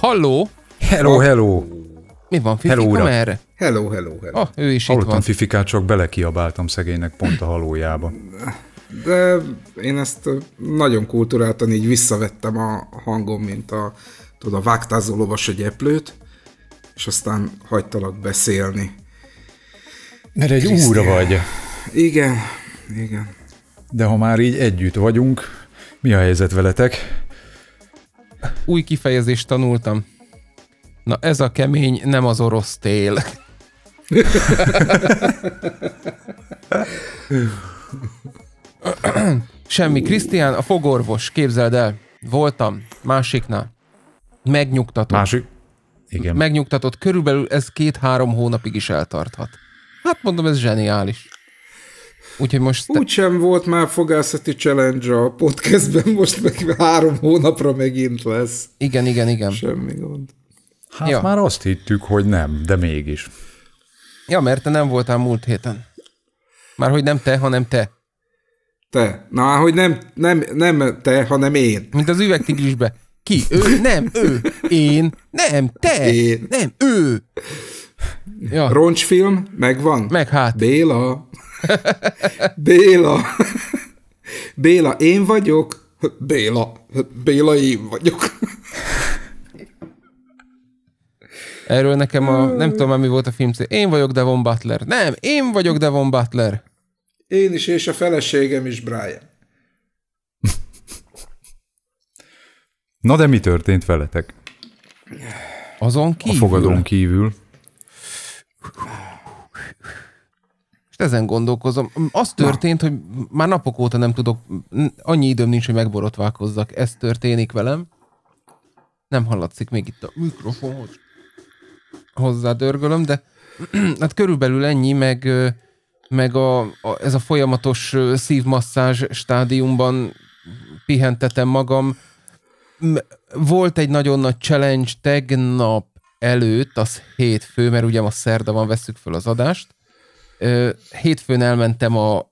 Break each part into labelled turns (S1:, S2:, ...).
S1: Halló!
S2: Hello, hello!
S3: Mi van, Fifi hello, Hello, hello, hello. Ah, ő is Hallottam itt van. Fifikát, csak belekiabáltam szegénynek pont a halójába.
S1: De én ezt nagyon kultúráltan így visszavettem a hangom, mint a tudod, vágtázó lovas egy eplőt, és aztán hagytalak beszélni.
S2: Mert egy Krisztián. úra vagy. Igen, igen.
S3: De ha már így együtt vagyunk, mi a helyzet veletek?
S2: Új kifejezést tanultam. Na ez a kemény, nem az orosz tél. Semmi. Krisztián, a fogorvos, képzeld el. Voltam, másiknál megnyugtatott. Másik? Igen. Megnyugtatott. Körülbelül ez két-három hónapig is eltarthat. Hát mondom, ez zseniális.
S1: Úgyhogy most... Te... Úgysem volt már fogászati challenge a podcastben, most meg három hónapra megint lesz. Igen, igen, igen.
S2: Semmi gond.
S3: Hát ja. már azt hittük, hogy nem, de mégis.
S2: Ja, mert te nem voltál múlt héten. Már hogy nem te, hanem te. Te. Na,
S1: hogy nem, nem, nem te, hanem én.
S2: Mint az üvegtigrisbe. Ki? Ő? Nem, ő. Én? Nem, te. Én. Nem, ő. Ja. Roncsfilm?
S1: Megvan? Meg hát. Béla. Béla. Béla, én vagyok. Béla. Béla, én vagyok.
S2: Erről nekem a, nem tudom már mi volt a film Én vagyok Devon Butler. Nem, én vagyok Devon Butler.
S1: Én is, és a feleségem is Brian.
S3: Na de mi történt veletek?
S2: Azon kívül? A fogadón kívül. És ezen gondolkozom. Az történt, Na. hogy már napok óta nem tudok, annyi időm nincs, hogy megborotválkozzak. Ez történik velem. Nem hallatszik még itt a mikrofonhoz. Hozzá dörgölöm, de hát körülbelül ennyi, meg, meg a, a, ez a folyamatos szívmasszázs stádiumban pihentetem magam, volt egy nagyon nagy challenge tegnap előtt, az hétfő, mert ugye ma szerda van, veszük föl az adást. Hétfőn elmentem a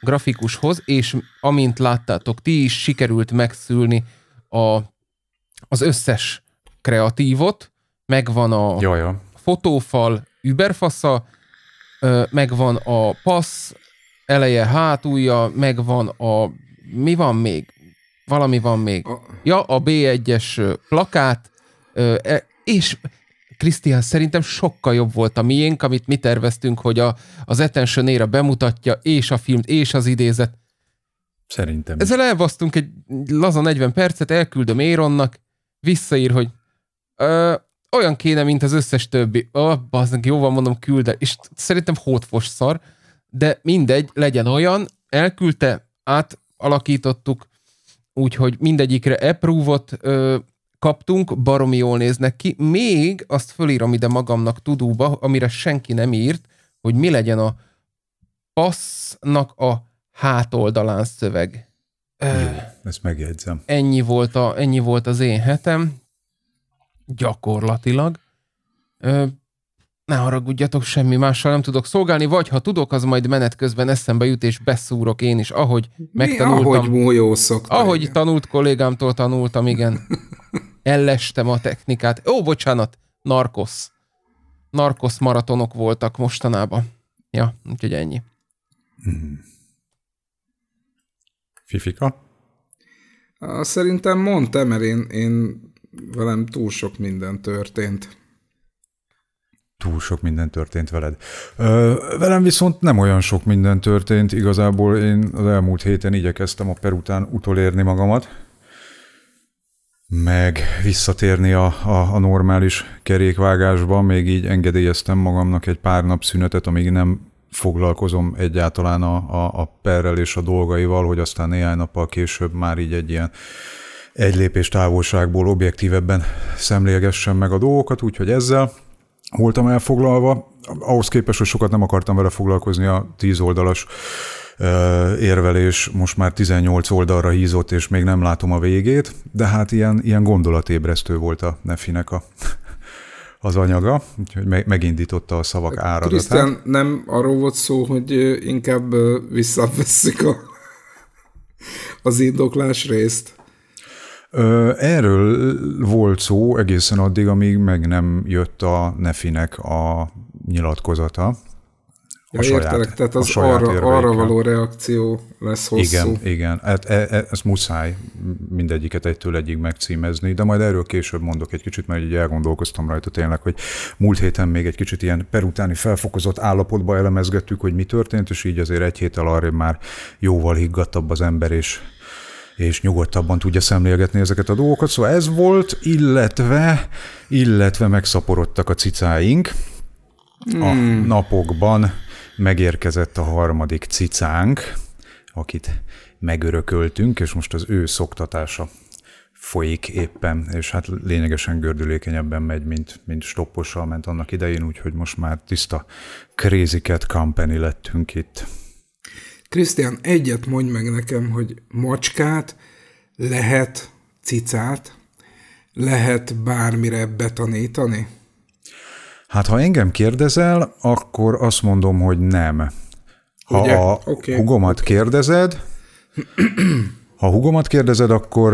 S2: grafikushoz, és amint láttátok, ti is sikerült megszülni a, az összes kreatívot, megvan a jó, jó. fotófal, überfasza, megvan a passz, eleje, hátulja, megvan a mi van még? valami van még. Ja, a B1-es plakát, e, és Krisztián szerintem sokkal jobb volt a miénk, amit mi terveztünk, hogy a, az Attention Era bemutatja, és a filmt, és az idézet.
S3: Szerintem. Ezzel
S2: elvasztunk egy laza 40 percet, elküldöm Éronnak, visszaír, hogy ö, olyan kéne, mint az összes többi. Ó, bazdmeg, jó van, mondom, küld el. És szerintem hótfos szar, de mindegy, legyen olyan, elküldte, átalakítottuk, úgyhogy mindegyikre approve-ot ö, kaptunk, baromi jól néznek ki. Még azt fölírom ide magamnak tudóba, amire senki nem írt, hogy mi legyen a passznak a hátoldalán szöveg.
S3: Jó, ezt megjegyzem.
S2: Ennyi volt, a, ennyi volt az én hetem, gyakorlatilag. Ö, ne haragudjatok, semmi mással nem tudok szolgálni, vagy ha tudok, az majd menet közben eszembe jut, és beszúrok én is, ahogy Mi, megtanultam. ahogy szokta, Ahogy igen. tanult kollégámtól tanultam, igen. Ellestem a technikát. Ó, bocsánat, narkosz. Narkosz maratonok voltak mostanában. Ja, úgyhogy ennyi. Hmm.
S3: Fifika?
S1: Szerintem mondtam, mert én, én velem túl sok minden történt
S3: túl sok minden történt veled. Velem viszont nem olyan sok minden történt, igazából én az elmúlt héten igyekeztem a per után utolérni magamat, meg visszatérni a, a, a normális kerékvágásba, még így engedélyeztem magamnak egy pár nap szünetet, amíg nem foglalkozom egyáltalán a, a, a perrel és a dolgaival, hogy aztán néhány nappal később már így egy ilyen egy lépés távolságból objektívebben szemlélgessem meg a dolgokat, úgyhogy ezzel voltam elfoglalva, ahhoz képest, hogy sokat nem akartam vele foglalkozni a tíz oldalas érvelés most már 18 oldalra hízott, és még nem látom a végét, de hát ilyen, ilyen gondolatébresztő volt a Nefinek a, az anyaga, úgyhogy megindította a szavak áradatát. Krisztián,
S1: nem arról volt szó, hogy inkább visszavesszük a, az indoklás részt?
S3: Erről volt szó egészen addig, amíg meg nem jött a Nefinek a nyilatkozata. A ja, saját, értelek, tehát az a arra, arra való
S1: reakció lesz hosszú. Igen, igen.
S3: Hát e, e, ezt muszáj mindegyiket egytől egyig megcímezni, de majd erről később mondok egy kicsit, mert így elgondolkoztam rajta tényleg, hogy múlt héten még egy kicsit ilyen perutáni felfokozott állapotba elemezgettük, hogy mi történt, és így azért egy héttel arra már jóval higgadtabb az ember, és és nyugodtabban tudja szemlélgetni ezeket a dolgokat. Szóval ez volt, illetve, illetve megszaporodtak a cicáink. Hmm. A napokban megérkezett a harmadik cicánk, akit megörököltünk, és most az ő szoktatása folyik éppen, és hát lényegesen gördülékenyebben megy, mint, mint stoppossal ment annak idején, úgyhogy most már tiszta Crazy Cat Company lettünk itt.
S1: Krisztián, egyet mondj meg nekem, hogy macskát lehet cicát, lehet bármire betanítani?
S3: Hát ha engem kérdezel, akkor azt mondom, hogy nem. Ha Ugye? a okay. hugomat kérdezed, ha hugomat kérdezed, akkor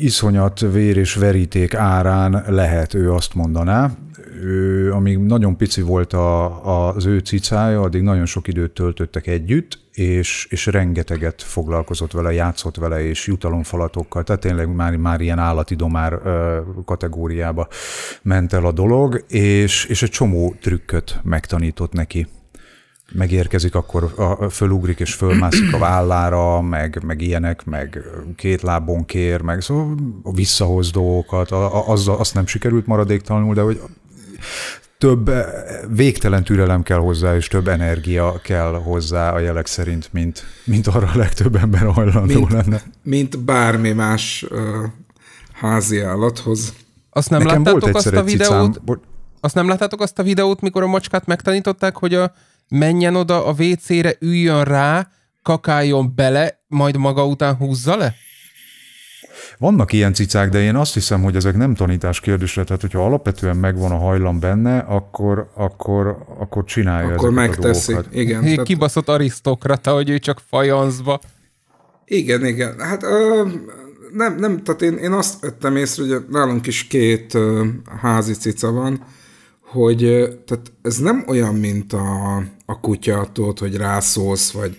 S3: iszonyat vér és veríték árán lehet, ő azt mondaná. Ő, amíg nagyon pici volt a, a, az ő cicája, addig nagyon sok időt töltöttek együtt, és, és rengeteget foglalkozott vele, játszott vele, és jutalomfalatokkal, tehát tényleg már, már ilyen állati domár kategóriába ment el a dolog, és, és egy csomó trükköt megtanított neki megérkezik, akkor a, fölugrik és fölmászik a vállára, meg, meg ilyenek, meg két lábon kér, meg szóval visszahoz dolgokat, a, a, az, azt nem sikerült maradéktalanul, de hogy több eh, végtelen türelem kell hozzá, és több energia kell hozzá a jelek szerint, mint, mint arra a legtöbb ember hajlandó mint, lenne. Mint bármi más uh, házi állathoz.
S2: Azt nem Nekem láttátok azt a videót? Cicám, azt nem láttátok azt a videót, mikor a macskát megtanították, hogy a, menjen oda a WC-re, üljön rá, kakáljon bele, majd maga után húzza le?
S3: Vannak ilyen cicák, de én azt hiszem, hogy ezek nem tanítás kérdésre, tehát hogyha alapvetően megvan a hajlam benne, akkor, akkor, akkor csinálja Akkor megteszi, a dolgokat. igen. tehát...
S2: Kibaszott arisztokrata, hogy ő csak fajanszba.
S1: Igen, igen. Hát ö, nem, nem, tehát én, én azt vettem észre, hogy nálunk is két ö, házi cica van, hogy tehát ez nem olyan, mint a, a kutya, hogy rászólsz, vagy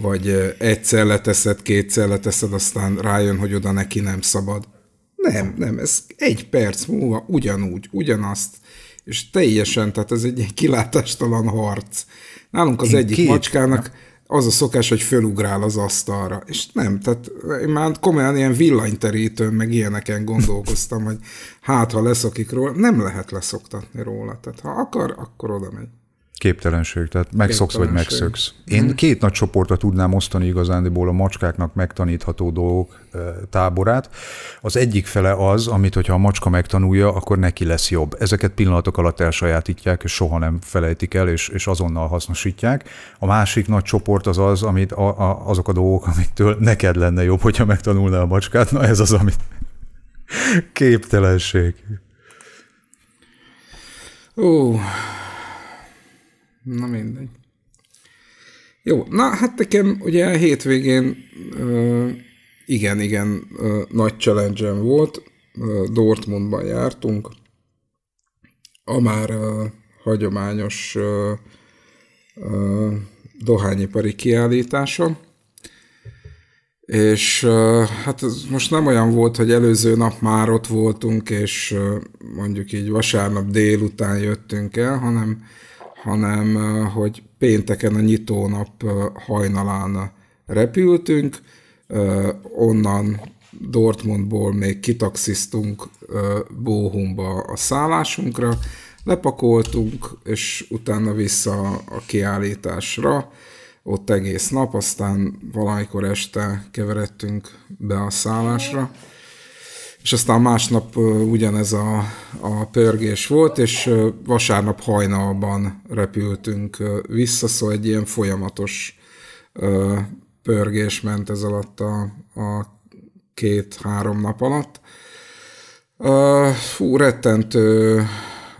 S1: vagy egyszer leteszed, kétszer leteszed, aztán rájön, hogy oda neki nem szabad. Nem, nem, ez egy perc múlva ugyanúgy, ugyanazt, és teljesen, tehát ez egy kilátástalan harc. Nálunk az én egyik két? macskának az a szokás, hogy fölugrál az asztalra, és nem, tehát én már komolyan ilyen villanyterítőn, meg ilyeneken gondolkoztam, hogy hát, ha leszokik róla, nem lehet leszoktatni róla, tehát ha akar, akkor oda megy.
S3: Képtelenség, tehát megszoksz vagy megszöksz. Én hmm. két nagy csoportra tudnám osztani igazándiból a macskáknak megtanítható dolgok táborát. Az egyik fele az, amit hogyha a macska megtanulja, akkor neki lesz jobb. Ezeket pillanatok alatt elsajátítják, és soha nem felejtik el, és, és azonnal hasznosítják. A másik nagy csoport az az, amit a, a, azok a dolgok, amiktől neked lenne jobb, hogyha megtanulnál a macskát. Na ez az, amit képtelenség.
S1: Ó, uh. Na mindegy. Jó, na hát nekem ugye a hétvégén igen, igen, nagy challenge volt. Dortmundban jártunk. A már hagyományos ö, dohányipari kiállításon. És hát ez most nem olyan volt, hogy előző nap már ott voltunk, és mondjuk így vasárnap délután jöttünk el, hanem hanem hogy pénteken a nyitónap hajnalán repültünk, onnan Dortmundból még kitaxisztunk Bóhumba a szállásunkra, lepakoltunk, és utána vissza a kiállításra, ott egész nap, aztán valamikor este keveredtünk be a szállásra és aztán másnap ugyanez a, a pörgés volt, és vasárnap hajnalban repültünk vissza, szóval egy ilyen folyamatos pörgés ment ez alatt a, a két-három nap alatt. Fú, rettentő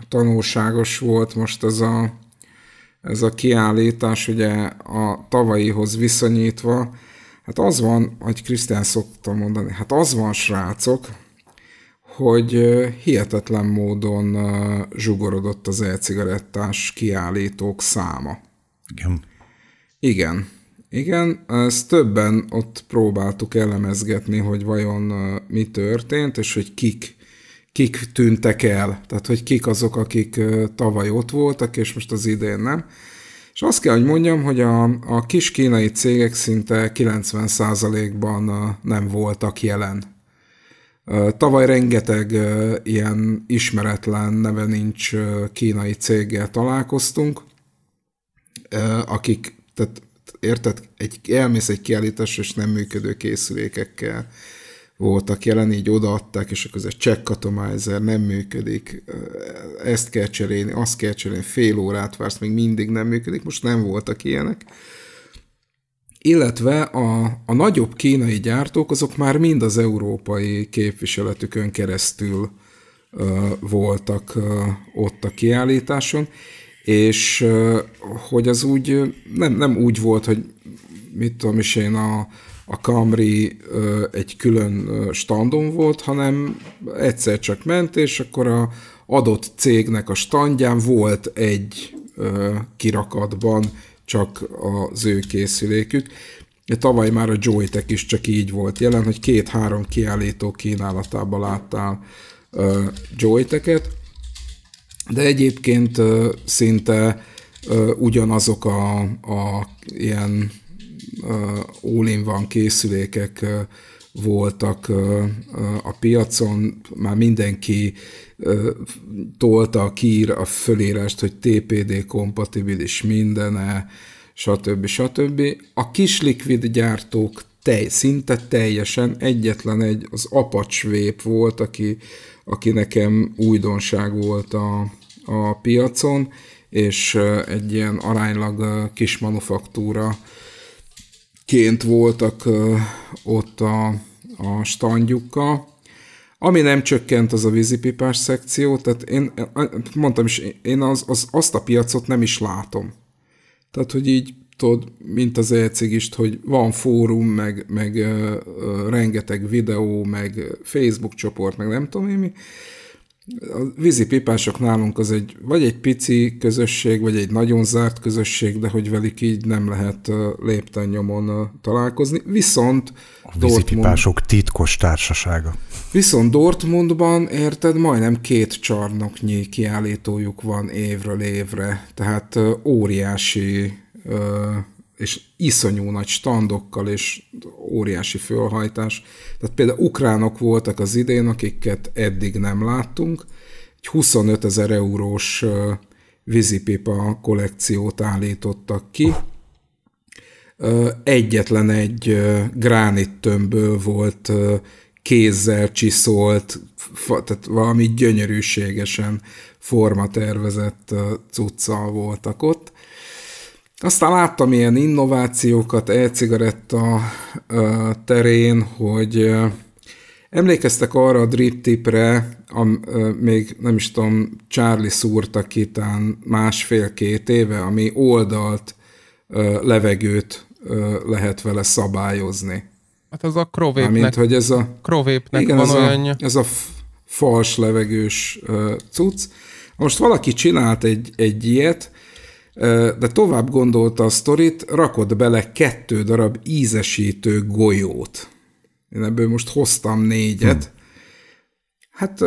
S1: tanulságos volt most ez a, ez a kiállítás, ugye a tavalyihoz viszonyítva, Hát az van, hogy Krisztián szokta mondani, hát az van, srácok, hogy hihetetlen módon zsugorodott az e-cigarettás kiállítók száma. Igen. Igen. Igen, ezt többen ott próbáltuk elemezgetni, hogy vajon mi történt, és hogy kik, kik tűntek el. Tehát, hogy kik azok, akik tavaly ott voltak, és most az idén nem. És azt kell, hogy mondjam, hogy a, a kis kínai cégek szinte 90%-ban nem voltak jelen Tavaly rengeteg ilyen ismeretlen neve nincs kínai céggel találkoztunk, akik, tehát érted, egy, elmész egy kiállítás és nem működő készülékekkel voltak jelen, így odaadták, és akkor ez egy check atomizer nem működik, ezt kell cserélni, azt kell cserélni, fél órát vársz, még mindig nem működik, most nem voltak ilyenek illetve a, a nagyobb kínai gyártók azok már mind az európai képviseletükön keresztül ö, voltak ö, ott a kiállításon, és ö, hogy az úgy nem, nem úgy volt, hogy mit tudom is én, a, a Camry ö, egy külön standon volt, hanem egyszer csak ment, és akkor a adott cégnek a standján volt egy ö, kirakatban csak az ő készülékük. Tavaly már a Joytek is csak így volt jelen, hogy két-három kiállító kínálatában láttál uh, Joyteket, de egyébként uh, szinte uh, ugyanazok a, a ilyen all one készülékek voltak a piacon, már mindenki tolta a kír a fölírást, hogy TPD kompatibilis mindene, stb. stb. A kis likvid gyártók tej, szinte teljesen egyetlen egy, az Apache volt, aki, aki nekem újdonság volt a, a piacon, és egy ilyen aránylag kis manufaktúra ként voltak ott a, a standjukkal. Ami nem csökkent, az a vízipipás szekció, tehát én mondtam is, én az, az, azt a piacot nem is látom. Tehát, hogy így tudod, mint az elcigist, hogy van fórum, meg, meg ö, ö, rengeteg videó, meg Facebook csoport, meg nem tudom én mi, a vízipipások nálunk az egy, vagy egy pici közösség, vagy egy nagyon zárt közösség, de hogy velük így nem lehet lépten nyomon találkozni. Viszont a vízipipások
S3: Dortmund, titkos társasága.
S1: Viszont Dortmundban, érted, majdnem két csarnoknyi kiállítójuk van évről évre, tehát óriási és iszonyú nagy standokkal, és óriási fölhajtás. Tehát például ukránok voltak az idén, akiket eddig nem láttunk. Egy 25 ezer eurós vízipipa kollekciót állítottak ki. Egyetlen egy tömbből volt kézzel csiszolt, tehát valami gyönyörűségesen formatervezett cuccal voltak ott. Aztán láttam ilyen innovációkat e-cigaretta terén, hogy emlékeztek arra a drip tipre, am, még nem is tudom, Charlie szúrta ki másfél-két éve, ami oldalt levegőt lehet vele szabályozni. Hát ez a Krovépnek, hogy ez a, Krovépnek igen, van ez olyan... A, ez a fals levegős cucc. Most valaki csinált egy, egy ilyet, de tovább gondolta a sztorit, rakott bele kettő darab ízesítő golyót. Én ebből most hoztam négyet. Hm. Hát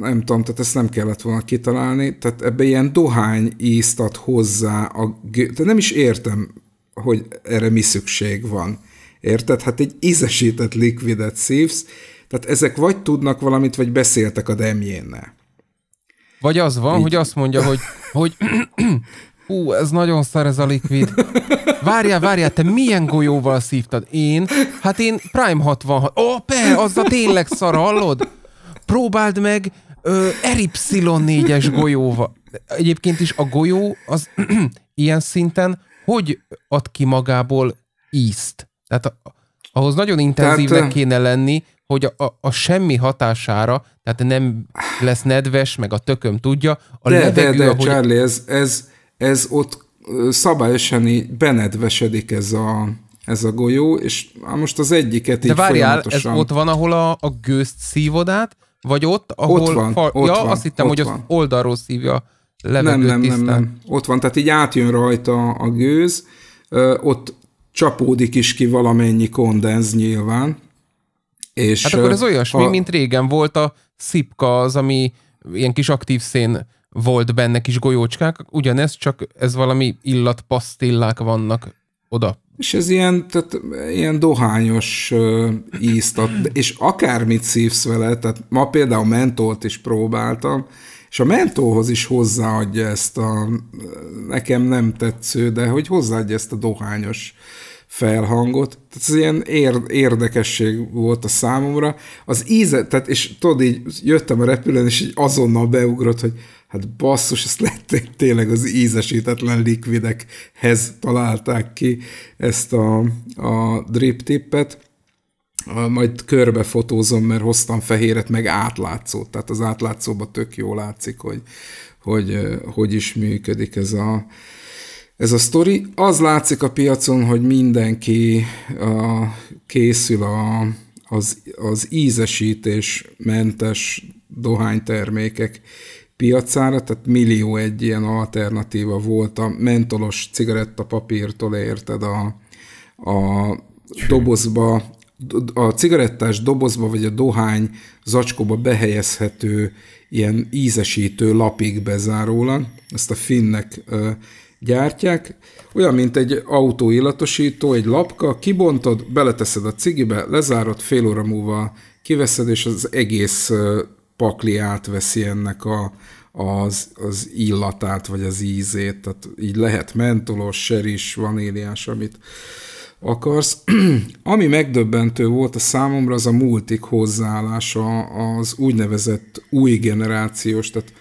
S1: nem tudom, tehát ezt nem kellett volna kitalálni, tehát ebbe ilyen dohány ízt ad hozzá, a de nem is értem, hogy erre mi szükség van. Érted? Hát egy ízesített likvidet szívsz, tehát ezek vagy tudnak valamit, vagy beszéltek a demjénnel.
S2: Vagy az van, Így. hogy azt mondja, hogy, hogy Ú, ez nagyon szar ez a likvid. Várjál, várjál, te milyen golyóval szívtad? Én? Hát én Prime 66. Ó, oh, per, az a tényleg szar, hallod? Próbáld meg Eripsilon 4 es golyóval. Egyébként is a golyó az ilyen szinten hogy ad ki magából ízt? Tehát a, ahhoz nagyon intenzívnek tehát, kéne lenni, hogy a, a, a semmi hatására, tehát nem lesz nedves, meg a tököm tudja, a de, levegő, de, de, ahogy... Charlie,
S1: ez, ez, ez ott szabályosan így benedvesedik ez a, ez a golyó, és most az egyiket De várjál, folyamatosan... ez ott
S2: van, ahol a, a gőzt szívod át, vagy ott, ahol... Ott van, fal... ott ja, van, azt hittem, ott hogy van. az oldalról szívja levegőt nem, nem, nem, nem,
S1: ott van, tehát így átjön rajta a gőz, ott csapódik is ki valamennyi kondenz nyilván.
S2: És hát akkor ez olyasmi, a... mint régen volt a szipka, az, ami ilyen kis aktív szén volt benne kis golyócskák, ugyanez, csak ez valami illatpasztillák vannak oda. És ez
S1: ilyen, tehát ilyen dohányos ízt ad, és akármit szívsz vele, tehát ma például mentolt is próbáltam, és a mentóhoz is hozzáadja ezt a, nekem nem tetsző, de hogy hozzáadja ezt a dohányos felhangot. Tehát ez ilyen ér, érdekesség volt a számomra. Az íze, tehát és tudod, így jöttem a repülőn, és így azonnal beugrott, hogy hát basszus, ezt lett, tényleg az ízesítetlen likvidekhez találták ki ezt a, a drip tippet. Majd körbefotózom, mert hoztam fehéret, meg átlátszót, tehát az átlátszóban tök jó látszik, hogy hogy, hogy is működik ez a, ez a sztori. Az látszik a piacon, hogy mindenki a, készül a, az, az mentes dohánytermékek piacára, tehát millió egy ilyen alternatíva volt a mentolos cigarettapapírtól, érted, a, a dobozba, a cigarettás dobozba vagy a dohány zacskóba behelyezhető ilyen ízesítő lapig bezárólan, ezt a finnek gyártják, olyan, mint egy autóillatosító, egy lapka, kibontod, beleteszed a cigibe, lezárod, fél óra múlva kiveszed, és az egész pakli átveszi ennek a, az, az illatát, vagy az ízét, tehát így lehet mentolos, seris, vaníliás, amit akarsz. Ami megdöbbentő volt a számomra, az a multik hozzáállása az úgynevezett új generációs, tehát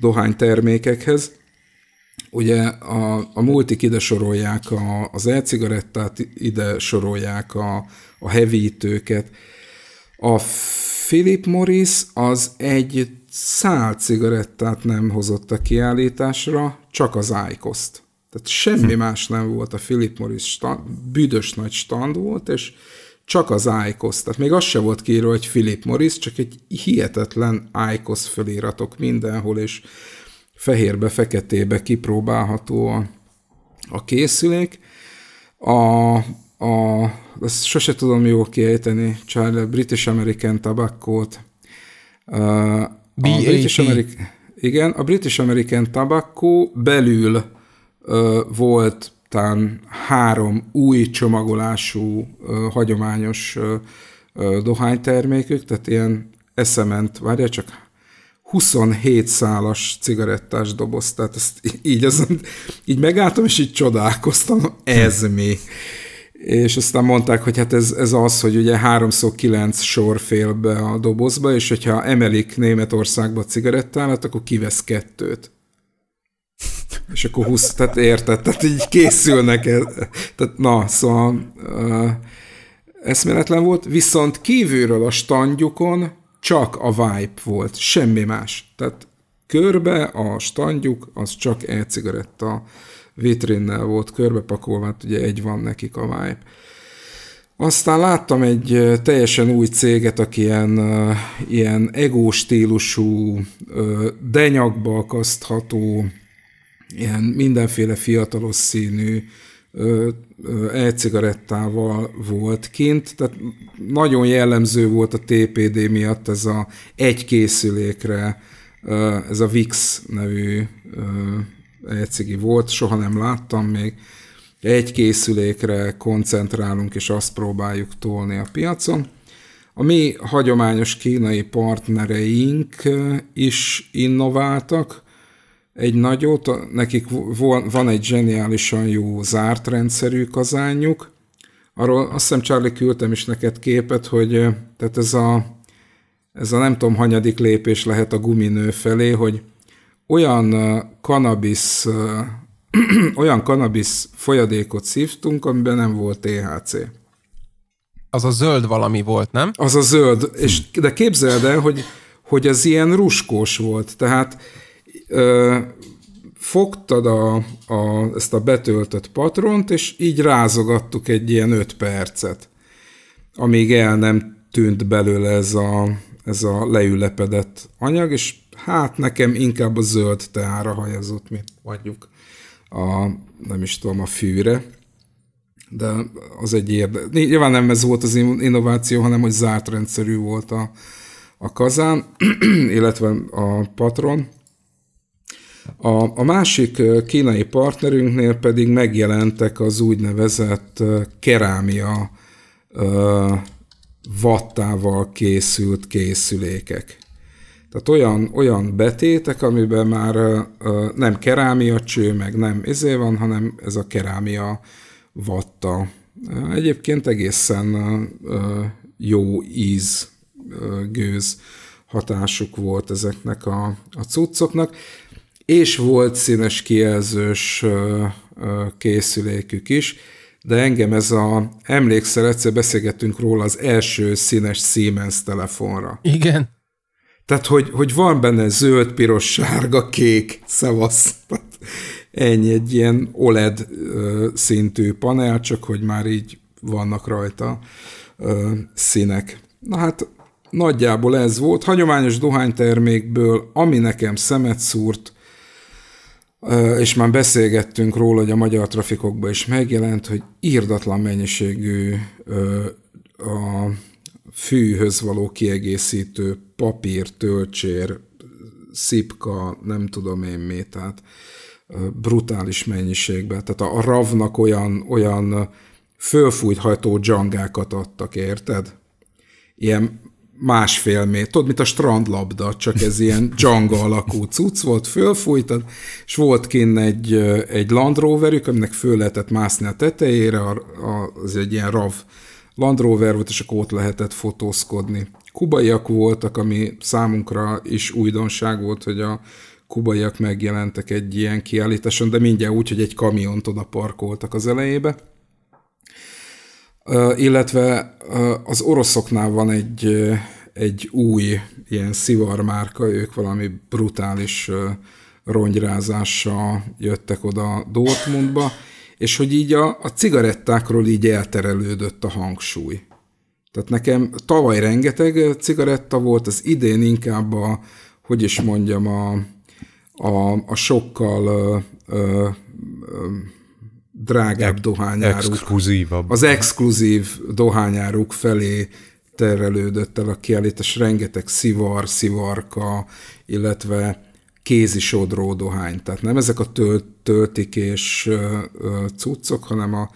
S1: dohánytermékekhez. Ugye a, a multik ide sorolják a, az e-cigarettát, ide sorolják a, a hevítőket, a Philip Morris az egy szál cigarettát nem hozott a kiállításra, csak az ájkoszt. Tehát semmi hm. más nem volt a Philip Morris stand, büdös nagy stand volt, és csak az ájkoszt. tehát még az se volt kiírva, hogy Philip Morris, csak egy hihetetlen ICOS föliratok mindenhol, és fehérbe, feketébe kipróbálható a, a készülék. A a, ezt sose tudom jól kiejteni, Charlie British American Tobacco-t. a British American, igen, a British American Tobacco belül volt tán három új csomagolású hagyományos dohánytermékük, tehát ilyen eszement, várjál csak, 27 szálas cigarettás doboz, tehát ezt így, azon, így megálltam, és így csodálkoztam, ez mi? és aztán mondták, hogy hát ez, ez az, hogy ugye 3x9 sor fél be a dobozba, és hogyha emelik Németországba a cigarettálat, akkor kivesz kettőt. És akkor 20, tehát érted, tehát így készülnek. Ez. Tehát na, szóval uh, eszméletlen volt, viszont kívülről a standjukon csak a Vibe volt, semmi más. Tehát körbe a standjuk, az csak e-cigaretta vitrinnel volt körbepakolva, hát ugye egy van nekik a Vibe. Aztán láttam egy teljesen új céget, aki ilyen, ilyen ego stílusú, denyakba akasztható, ilyen mindenféle fiatalos színű e-cigarettával volt kint, tehát nagyon jellemző volt a TPD miatt ez a egy készülékre, ez a VIX nevű ECG volt, soha nem láttam még. Egy készülékre koncentrálunk, és azt próbáljuk tolni a piacon. A mi hagyományos kínai partnereink is innováltak, egy nagyot, nekik van egy zseniálisan jó zárt rendszerű kazányuk, arról azt hiszem Charlie küldtem is neked képet, hogy tehát ez a, ez a nem tudom hanyadik lépés lehet a guminő felé, hogy olyan kanabis olyan kanabis folyadékot szívtunk, amiben nem volt THC. Az a zöld valami volt, nem? Az a zöld, és de képzeld el, hogy, hogy ez ilyen ruskós volt, tehát ö, fogtad a, a, ezt a betöltött patront, és így rázogattuk egy ilyen öt percet, amíg el nem tűnt belőle ez a, ez a leülepedett anyag, és hát nekem inkább a zöld teára hajazott, mint mondjuk a, nem is tudom, a fűre. De az egy érde. Nyilván nem ez volt az innováció, hanem hogy zárt rendszerű volt a, a kazán, illetve a patron. A, a másik kínai partnerünknél pedig megjelentek az úgynevezett kerámia vattával készült készülékek. Tehát olyan, olyan betétek, amiben már nem kerámia cső, meg nem izé van, hanem ez a kerámia vatta. Egyébként egészen jó íz, gőz hatásuk volt ezeknek a, a cuccoknak, és volt színes kijelzős készülékük is, de engem ez a, emlékszel, egyszer beszélgettünk róla az első színes Siemens telefonra. Igen. Tehát, hogy, hogy van benne zöld, piros, sárga, kék, szevasz. Ennyi egy ilyen OLED szintű panel, csak hogy már így vannak rajta színek. Na hát nagyjából ez volt. Hagyományos dohánytermékből, ami nekem szemet szúrt, és már beszélgettünk róla, hogy a magyar trafikokban is megjelent, hogy írdatlan mennyiségű a fűhöz való kiegészítő papír, tölcsér, szipka, nem tudom én mi, tehát brutális mennyiségben. Tehát a ravnak olyan, olyan fölfújt dzsangákat adtak, érted? Ilyen másfél méter, tudod, mint a strandlabda, csak ez ilyen dzsanga alakú cucc volt, fölfújtad, és volt kint egy, egy Land Roverük, aminek föl lehetett mászni a tetejére, a, a, az egy ilyen RAV Land Rover volt, és akkor ott lehetett fotózkodni. Kubaiak voltak, ami számunkra is újdonság volt, hogy a kubaiak megjelentek egy ilyen kiállításon, de mindjárt úgy, hogy egy kamiont oda parkoltak az elejébe illetve az oroszoknál van egy, egy új ilyen szivarmárka, ők valami brutális rongyrázással jöttek oda Dortmundba, és hogy így a, a cigarettákról így elterelődött a hangsúly. Tehát nekem tavaly rengeteg cigaretta volt, az idén inkább a, hogy is mondjam, a, a, a sokkal ö, ö, drágább dohányáruk, exkluzívabb. az exkluzív dohányáruk felé terelődött el a kiállítás, rengeteg szivar, szivarka, illetve kézi sodró dohány. Tehát nem ezek a tölt, töltik és cuccok, hanem a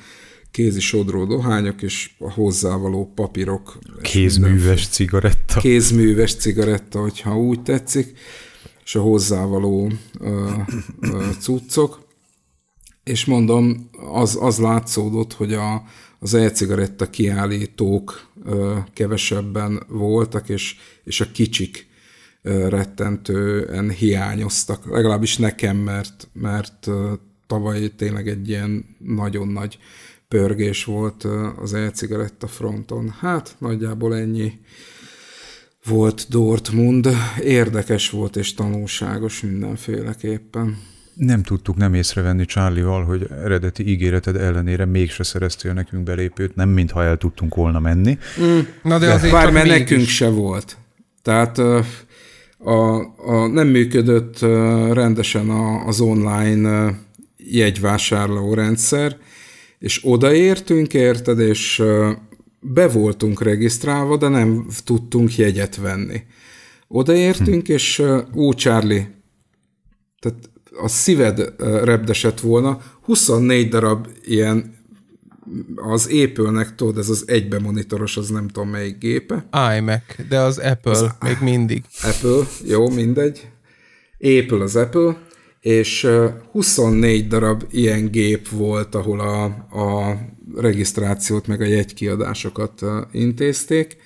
S1: kézi sodró dohányok és a hozzávaló papírok.
S3: Kézműves mindenféle. cigaretta.
S1: Kézműves cigaretta, hogyha úgy tetszik, és a hozzávaló cuccok és mondom, az, az látszódott, hogy a, az e-cigaretta kiállítók ö, kevesebben voltak, és, és a kicsik ö, rettentően hiányoztak, legalábbis nekem, mert, mert ö, tavaly tényleg egy ilyen nagyon nagy pörgés volt az e-cigaretta fronton. Hát nagyjából ennyi volt Dortmund, érdekes volt és tanulságos mindenféleképpen
S3: nem tudtuk nem észrevenni Charlie-val, hogy eredeti ígéreted ellenére mégse szereztél nekünk belépőt, nem mintha el tudtunk volna menni. Mm, na de, de azért bár mert nekünk is. se volt. Tehát a, a nem
S1: működött rendesen az online jegyvásárló rendszer, és odaértünk, érted, és be voltunk regisztrálva, de nem tudtunk jegyet venni. Odaértünk, hm. és ó, Charlie, tehát a szíved repdesett volna, 24 darab ilyen az épülnek, tudod, ez az egybe monitoros, az nem tudom melyik
S2: gépe. iMac, de az Apple az, még mindig.
S1: Apple, jó, mindegy. Épül az Apple, és 24 darab ilyen gép volt, ahol a, a regisztrációt meg a jegykiadásokat intézték,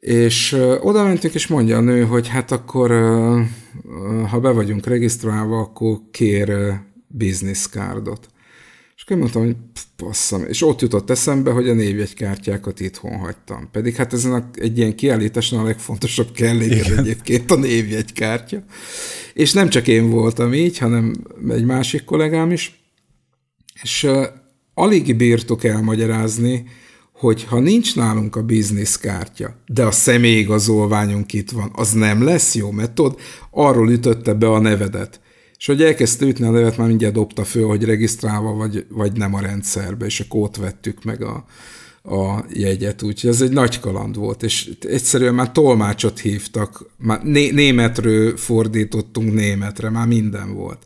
S1: és oda mentünk, és mondja a nő, hogy hát akkor, ha be vagyunk regisztrálva, akkor kér bizniszkárdot. És akkor mondtam, hogy passzam. És ott jutott eszembe, hogy a névjegykártyákat itthon hagytam. Pedig hát ezen a, egy ilyen kiállításon a legfontosabb kelléke egyébként a névjegykártya. És nem csak én voltam így, hanem egy másik kollégám is. És uh, alig bírtuk elmagyarázni, hogy ha nincs nálunk a bizniszkártya, de a személyigazolványunk itt van, az nem lesz jó, mert tudod, arról ütötte be a nevedet. És hogy elkezdte ütni a nevet, már mindjárt dobta föl, hogy regisztrálva vagy, vagy nem a rendszerbe, és a kót vettük meg a, a jegyet, úgyhogy ez egy nagy kaland volt, és egyszerűen már tolmácsot hívtak, már né- németről fordítottunk németre, már minden volt.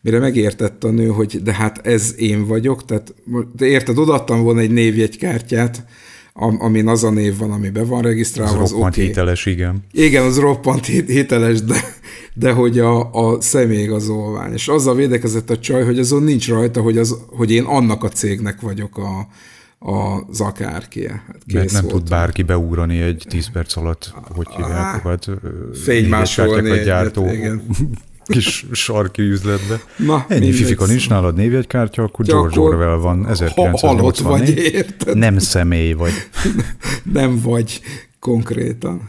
S1: Mire megértett a nő, hogy de hát ez én vagyok, tehát de érted, odaadtam volna egy névjegykártyát, am- amin az a név van, ami be van regisztrálva, az, az roppant okay. hiteles, igen. Igen, az roppant hiteles, de, de hogy a, a személyigazolvány. És azzal védekezett a csaj, hogy azon nincs rajta, hogy, az, hogy én annak a cégnek vagyok a, az akárki. Hát Mert nem volt. tud bárki
S3: beúrani egy 10 perc alatt, hogy hívják, hát vagy fénymásolni egy gyártó igen. kis sarki üzletbe. Na, Ennyi mindegy. fifika nincs nálad névjegykártya, akkor ja, George akkor Orwell van, 1984. vagy, érted? Nem személy vagy. nem
S1: vagy konkrétan.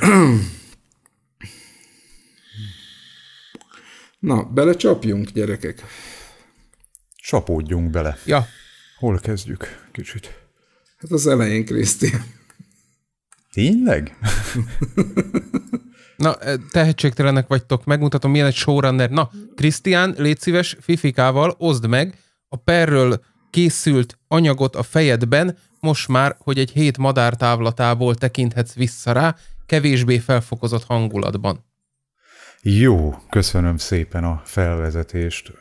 S1: Na, belecsapjunk, gyerekek. Csapódjunk bele. Ja.
S3: Hol kezdjük kicsit?
S2: Hát az elején, Kriszti.
S3: Tényleg? Na,
S2: eh, tehetségtelenek vagytok, megmutatom, milyen egy showrunner. Na, Krisztián, légy szíves, fifikával oszd meg a perről készült anyagot a fejedben, most már, hogy egy hét madár távlatából tekinthetsz vissza rá, kevésbé felfokozott hangulatban.
S3: Jó, köszönöm szépen a felvezetést.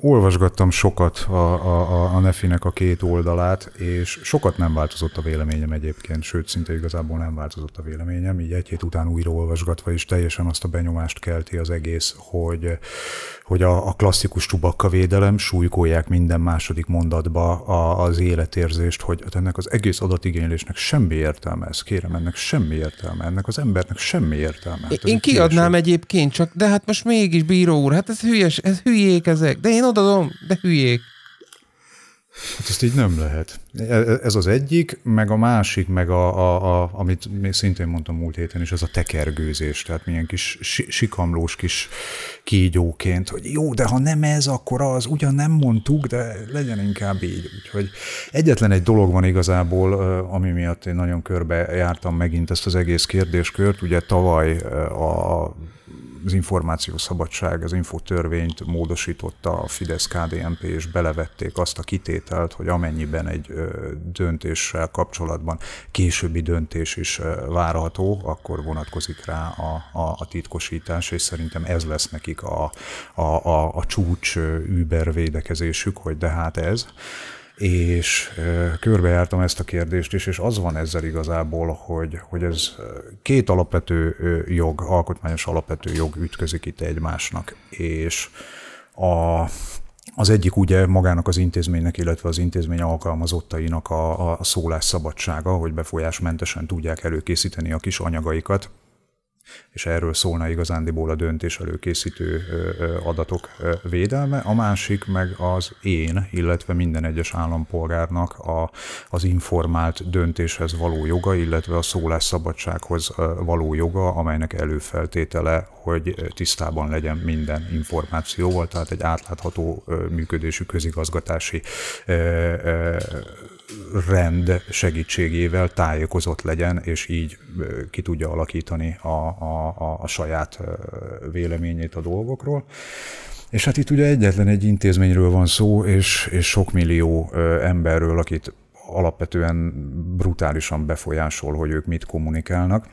S3: Olvasgattam sokat a, a, a Nefinek a két oldalát, és sokat nem változott a véleményem egyébként, sőt, szinte igazából nem változott a véleményem, így egy hét után újra olvasgatva is teljesen azt a benyomást kelti az egész, hogy hogy a, a klasszikus tubakkavédelem súlykolják minden második mondatba a, az életérzést, hogy hát ennek az egész adatigénylésnek semmi értelme, ez kérem, ennek semmi értelme, ennek az embernek semmi értelme. Hát én kiadnám hülyeség. egyébként csak, de hát most mégis bíró úr, hát ez hülyes, ez hülyék ezek, de én odadom, de hülyék. Hát ezt így nem lehet. E, e, ez az egyik, meg a másik, meg a, a, a amit szintén mondtam múlt héten is, ez a tekergőzés, tehát milyen kis sikamlós kis kígyóként, hogy jó, de ha nem ez, akkor az, ugyan nem mondtuk, de legyen inkább így. Úgyhogy egyetlen egy dolog van igazából, ami miatt én nagyon körbe jártam megint ezt az egész kérdéskört, ugye tavaly a az információszabadság, az infotörvényt módosította a fidesz KDNP és belevették azt a kitételt, hogy amennyiben egy döntéssel kapcsolatban későbbi döntés is várható, akkor vonatkozik rá a, a, a titkosítás, és szerintem ez lesz nekik a, a, a, a csúcs übervédekezésük, hogy de hát ez és körbejártam ezt a kérdést is, és az van ezzel igazából, hogy, hogy ez két alapvető jog, alkotmányos alapvető jog ütközik itt egymásnak, és a, az egyik ugye magának az intézménynek, illetve az intézmény alkalmazottainak a, a szólásszabadsága, hogy befolyásmentesen tudják előkészíteni a kis anyagaikat, és erről szólna igazándiból a döntés előkészítő adatok védelme, a másik meg az én, illetve minden egyes állampolgárnak a, az informált döntéshez való joga, illetve a szólásszabadsághoz való joga, amelynek előfeltétele, hogy tisztában legyen minden információval, tehát egy átlátható működésű közigazgatási rend segítségével tájékozott legyen, és így ki tudja alakítani a, a, a saját véleményét a dolgokról. És hát itt ugye egyetlen egy intézményről van szó, és, és sok millió emberről, akit alapvetően brutálisan befolyásol, hogy ők mit kommunikálnak.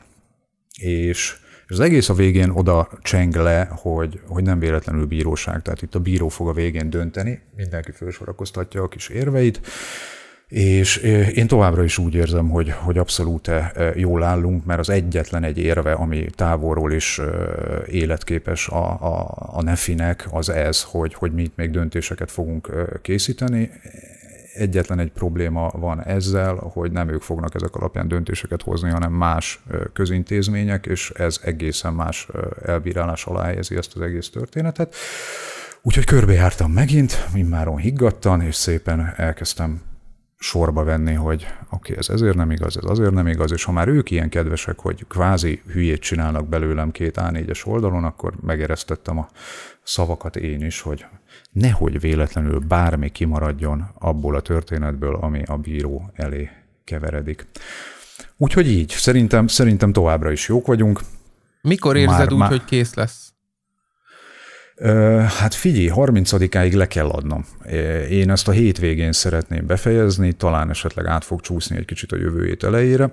S3: És, és az egész a végén oda cseng le, hogy, hogy nem véletlenül bíróság. Tehát itt a bíró fog a végén dönteni, mindenki felsorakoztatja a kis érveit, és eh, én továbbra is úgy érzem, hogy, hogy abszolút eh, jól állunk, mert az egyetlen egy érve, ami távolról is eh, életképes a, a, a nefinek, az ez, hogy, hogy mi itt még döntéseket fogunk készíteni. Egyetlen egy probléma van ezzel, hogy nem ők fognak ezek alapján döntéseket hozni, hanem más közintézmények, és ez egészen más elbírálás alá helyezi ezt az egész történetet. Úgyhogy körbejártam megint, immáron higgadtan, és szépen elkezdtem sorba venni, hogy oké, okay, ez ezért nem igaz, ez azért nem igaz, és ha már ők ilyen kedvesek, hogy kvázi hülyét csinálnak belőlem két A4-es oldalon, akkor megeresztettem a szavakat én is, hogy nehogy véletlenül bármi kimaradjon abból a történetből, ami a bíró elé keveredik. Úgyhogy így, szerintem, szerintem továbbra is jók vagyunk. Mikor érzed már, úgy, már... hogy kész lesz? Hát figyelj, 30-áig le kell adnom. Én ezt a hétvégén szeretném befejezni, talán esetleg át fog csúszni egy kicsit a jövő hét elejére,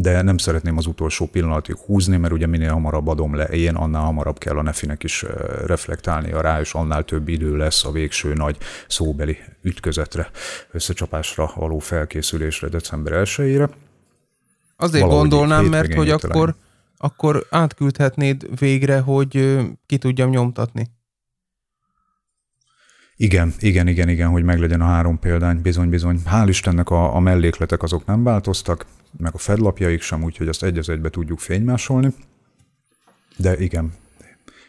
S3: de nem szeretném az utolsó pillanatig húzni, mert ugye minél hamarabb adom le én, annál hamarabb kell a Nefinek is reflektálnia rá, és annál több idő lesz a végső nagy szóbeli ütközetre, összecsapásra való felkészülésre december 1 Azért Valahogy gondolnám, mert hogy akkor
S2: akkor átküldhetnéd végre, hogy ki tudjam nyomtatni.
S3: Igen, igen, igen, igen, hogy meglegyen a három példány, bizony, bizony. Hál' Istennek a, a mellékletek azok nem változtak, meg a fedlapjaik sem, úgyhogy azt egy az egybe tudjuk fénymásolni. De igen,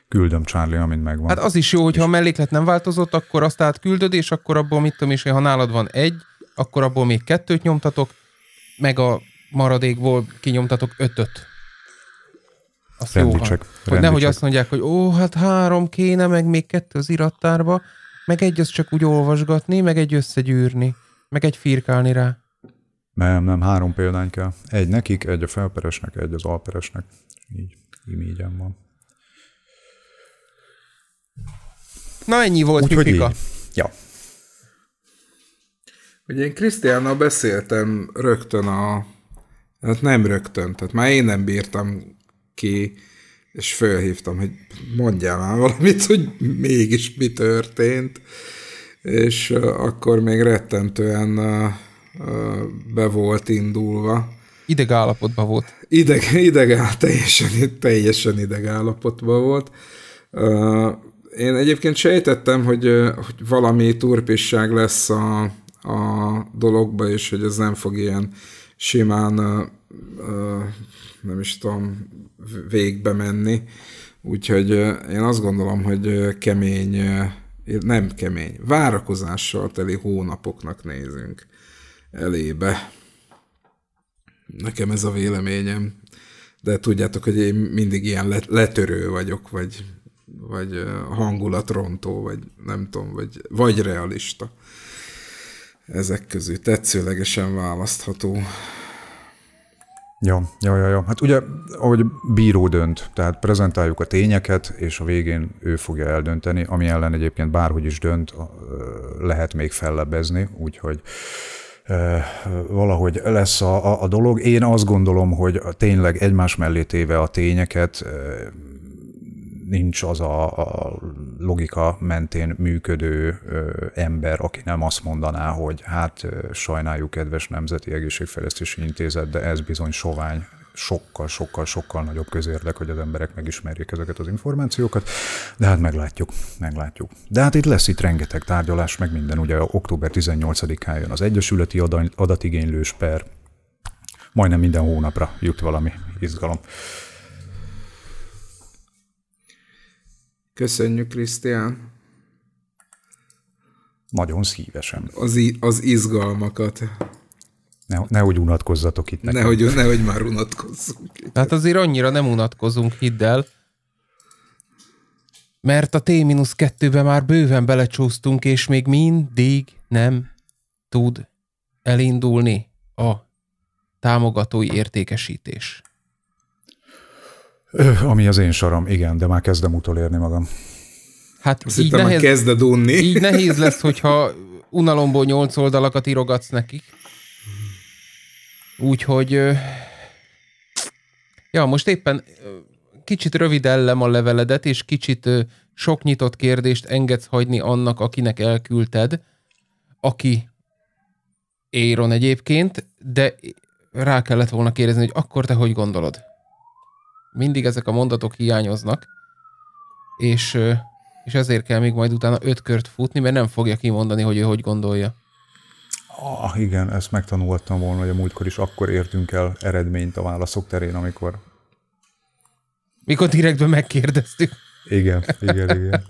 S3: küldöm Charlie, amint megvan. Hát az
S2: is jó, hogyha a melléklet nem változott, akkor azt átküldöd, és akkor abból mit tudom is, ha nálad van egy, akkor abból még kettőt nyomtatok, meg a maradékból kinyomtatok ötöt. Azt rendítsek, jó, ha, hogy nehogy azt mondják, hogy ó, hát három kéne, meg még kettő az irattárba, meg egy az csak úgy olvasgatni, meg egy összegyűrni, meg egy firkálni rá.
S3: Nem, nem, három példány kell. Egy nekik, egy a felperesnek, egy az alperesnek. Így, így van.
S2: Na ennyi volt, Úgy, Pipika.
S3: Ja.
S1: Ugye én Krisztiánnal beszéltem rögtön a... Hát nem rögtön, tehát már én nem bírtam ki, és fölhívtam, hogy mondjál már valamit, hogy mégis mi történt, és akkor még rettentően be volt indulva. Ideg állapotban volt. Ideg, ideg teljesen, teljesen ideg állapotban volt. Én egyébként sejtettem, hogy, hogy valami turpisság lesz a, a dologba, és hogy ez nem fog ilyen simán, nem is tudom, végbe menni. Úgyhogy én azt gondolom, hogy kemény, nem kemény, várakozással teli hónapoknak nézünk elébe. Nekem ez a véleményem. De tudjátok, hogy én mindig ilyen letörő vagyok, vagy, vagy hangulatrontó, vagy nem tudom, vagy, vagy realista. Ezek közül tetszőlegesen választható.
S3: Jó, jó, jó, jó. Hát ugye, ahogy bíró dönt, tehát prezentáljuk a tényeket, és a végén ő fogja eldönteni, ami ellen egyébként bárhogy is dönt, lehet még fellebezni, úgyhogy valahogy lesz a, a, a dolog. Én azt gondolom, hogy tényleg egymás mellé téve a tényeket nincs az a, a logika mentén működő ö, ember, aki nem azt mondaná, hogy hát ö, sajnáljuk, kedves Nemzeti Egészségfejlesztési Intézet, de ez bizony sovány, sokkal, sokkal, sokkal nagyobb közérdek, hogy az emberek megismerjék ezeket az információkat, de hát meglátjuk, meglátjuk. De hát itt lesz itt rengeteg tárgyalás, meg minden, ugye október 18-án jön az Egyesületi Adatigénylős per, majdnem minden hónapra jut valami izgalom. Köszönjük, Krisztián. Nagyon szívesen.
S1: Az, az izgalmakat.
S3: Ne, nehogy unatkozzatok
S2: itt nekem. Nehogy, nehogy már unatkozzunk. Hát azért annyira nem unatkozunk, hidd el. Mert a T-2-be már bőven belecsúsztunk, és még mindig nem tud elindulni a támogatói értékesítés.
S3: Ö, ami az én sorom, igen, de már kezdem utolérni magam.
S2: Hát Azt így nehéz, kezded unni. Így nehéz lesz, hogyha unalomból nyolc oldalakat írogatsz nekik. Úgyhogy... Ja, most éppen kicsit rövidellem a leveledet, és kicsit sok nyitott kérdést engedsz hagyni annak, akinek elküldted, aki Éron egyébként, de rá kellett volna kérdezni, hogy akkor te hogy gondolod? mindig ezek a mondatok hiányoznak, és, és ezért kell még majd utána öt kört futni, mert nem fogja kimondani,
S3: hogy ő hogy gondolja. Ah, igen, ezt megtanultam volna, hogy a múltkor is akkor értünk el eredményt a válaszok terén, amikor...
S2: Mikor direktben megkérdeztük.
S3: Igen, igen, igen.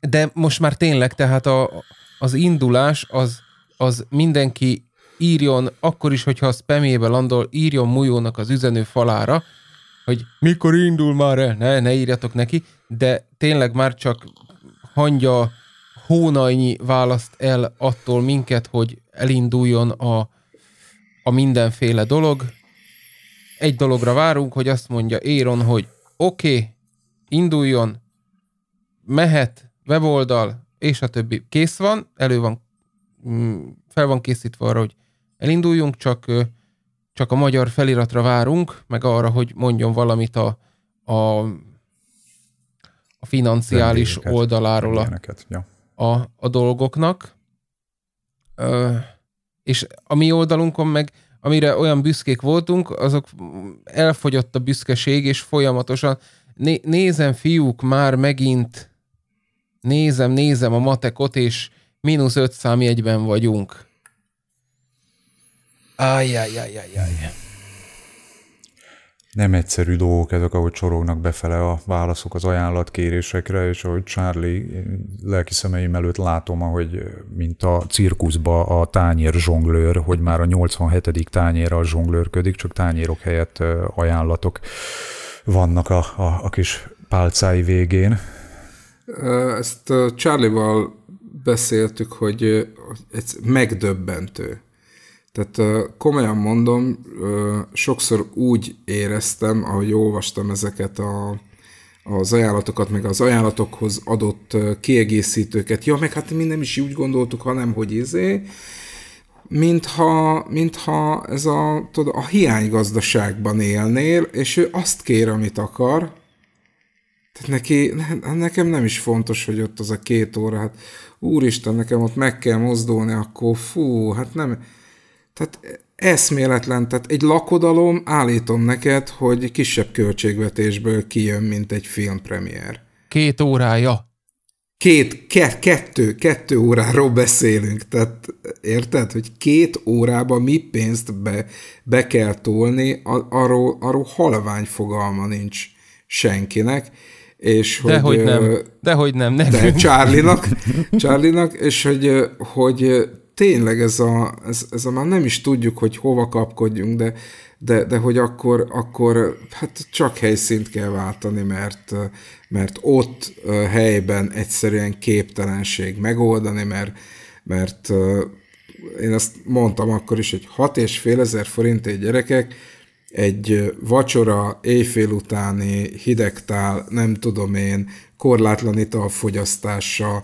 S2: De most már tényleg, tehát a, az indulás az, az mindenki írjon, akkor is, hogyha a spamébe landol, írjon Mujónak az üzenő falára, hogy mikor indul már el, ne, ne írjatok neki, de tényleg már csak hangya hónajnyi választ el attól minket, hogy elinduljon a, a mindenféle dolog. Egy dologra várunk, hogy azt mondja Éron, hogy oké, okay, induljon, mehet, weboldal, és a többi. Kész van, elő van, mm, fel van készítve arra, hogy elinduljunk, csak, csak a magyar feliratra várunk, meg arra, hogy mondjon valamit a, a, a financiális Rendényeket, oldaláról a, ja. a, a dolgoknak. Ö, és a mi oldalunkon meg, amire olyan büszkék voltunk, azok elfogyott a büszkeség, és folyamatosan né- nézem, fiúk, már megint nézem, nézem a matekot, és mínusz öt számjegyben vagyunk. Ajjajjajjajjaj.
S3: Nem egyszerű dolgok ezek, ahogy csorognak befele a válaszok az ajánlatkérésekre, és ahogy Charlie lelki szemeim előtt látom, ahogy mint a cirkuszba a tányér zsonglőr, hogy már a 87. a zsonglőrködik, csak tányérok helyett ajánlatok vannak a, a, a kis pálcái végén.
S1: Ezt Charlie-val beszéltük, hogy ez megdöbbentő tehát komolyan mondom, sokszor úgy éreztem, ahogy olvastam ezeket a, az ajánlatokat, meg az ajánlatokhoz adott kiegészítőket, ja, meg hát mi nem is úgy gondoltuk, hanem hogy izé, mintha, mintha ez a, tudod, a hiánygazdaságban élnél, és ő azt kér, amit akar, tehát neki, ne, nekem nem is fontos, hogy ott az a két óra, hát úristen, nekem ott meg kell mozdulni, akkor fú, hát nem, tehát eszméletlen, tehát egy lakodalom, állítom neked, hogy kisebb költségvetésből kijön, mint egy filmpremiér.
S2: Két órája.
S1: Két, ke, kettő, kettő óráról beszélünk, tehát érted, hogy két órába mi pénzt be, be kell tolni, arról, arról halvány fogalma nincs senkinek és de hogy, Dehogy nem, de hogy nem, nekünk. De Charlie-nak, Charlie-nak és hogy, hogy tényleg ez a, ez, ez a már nem is tudjuk, hogy hova kapkodjunk, de, de, de hogy akkor, akkor hát csak helyszínt kell váltani, mert, mert ott helyben egyszerűen képtelenség megoldani, mert, mert én azt mondtam akkor is, hogy 6 és fél ezer forint egy gyerekek, egy vacsora éjfél utáni hidegtál, nem tudom én, korlátlan fogyasztása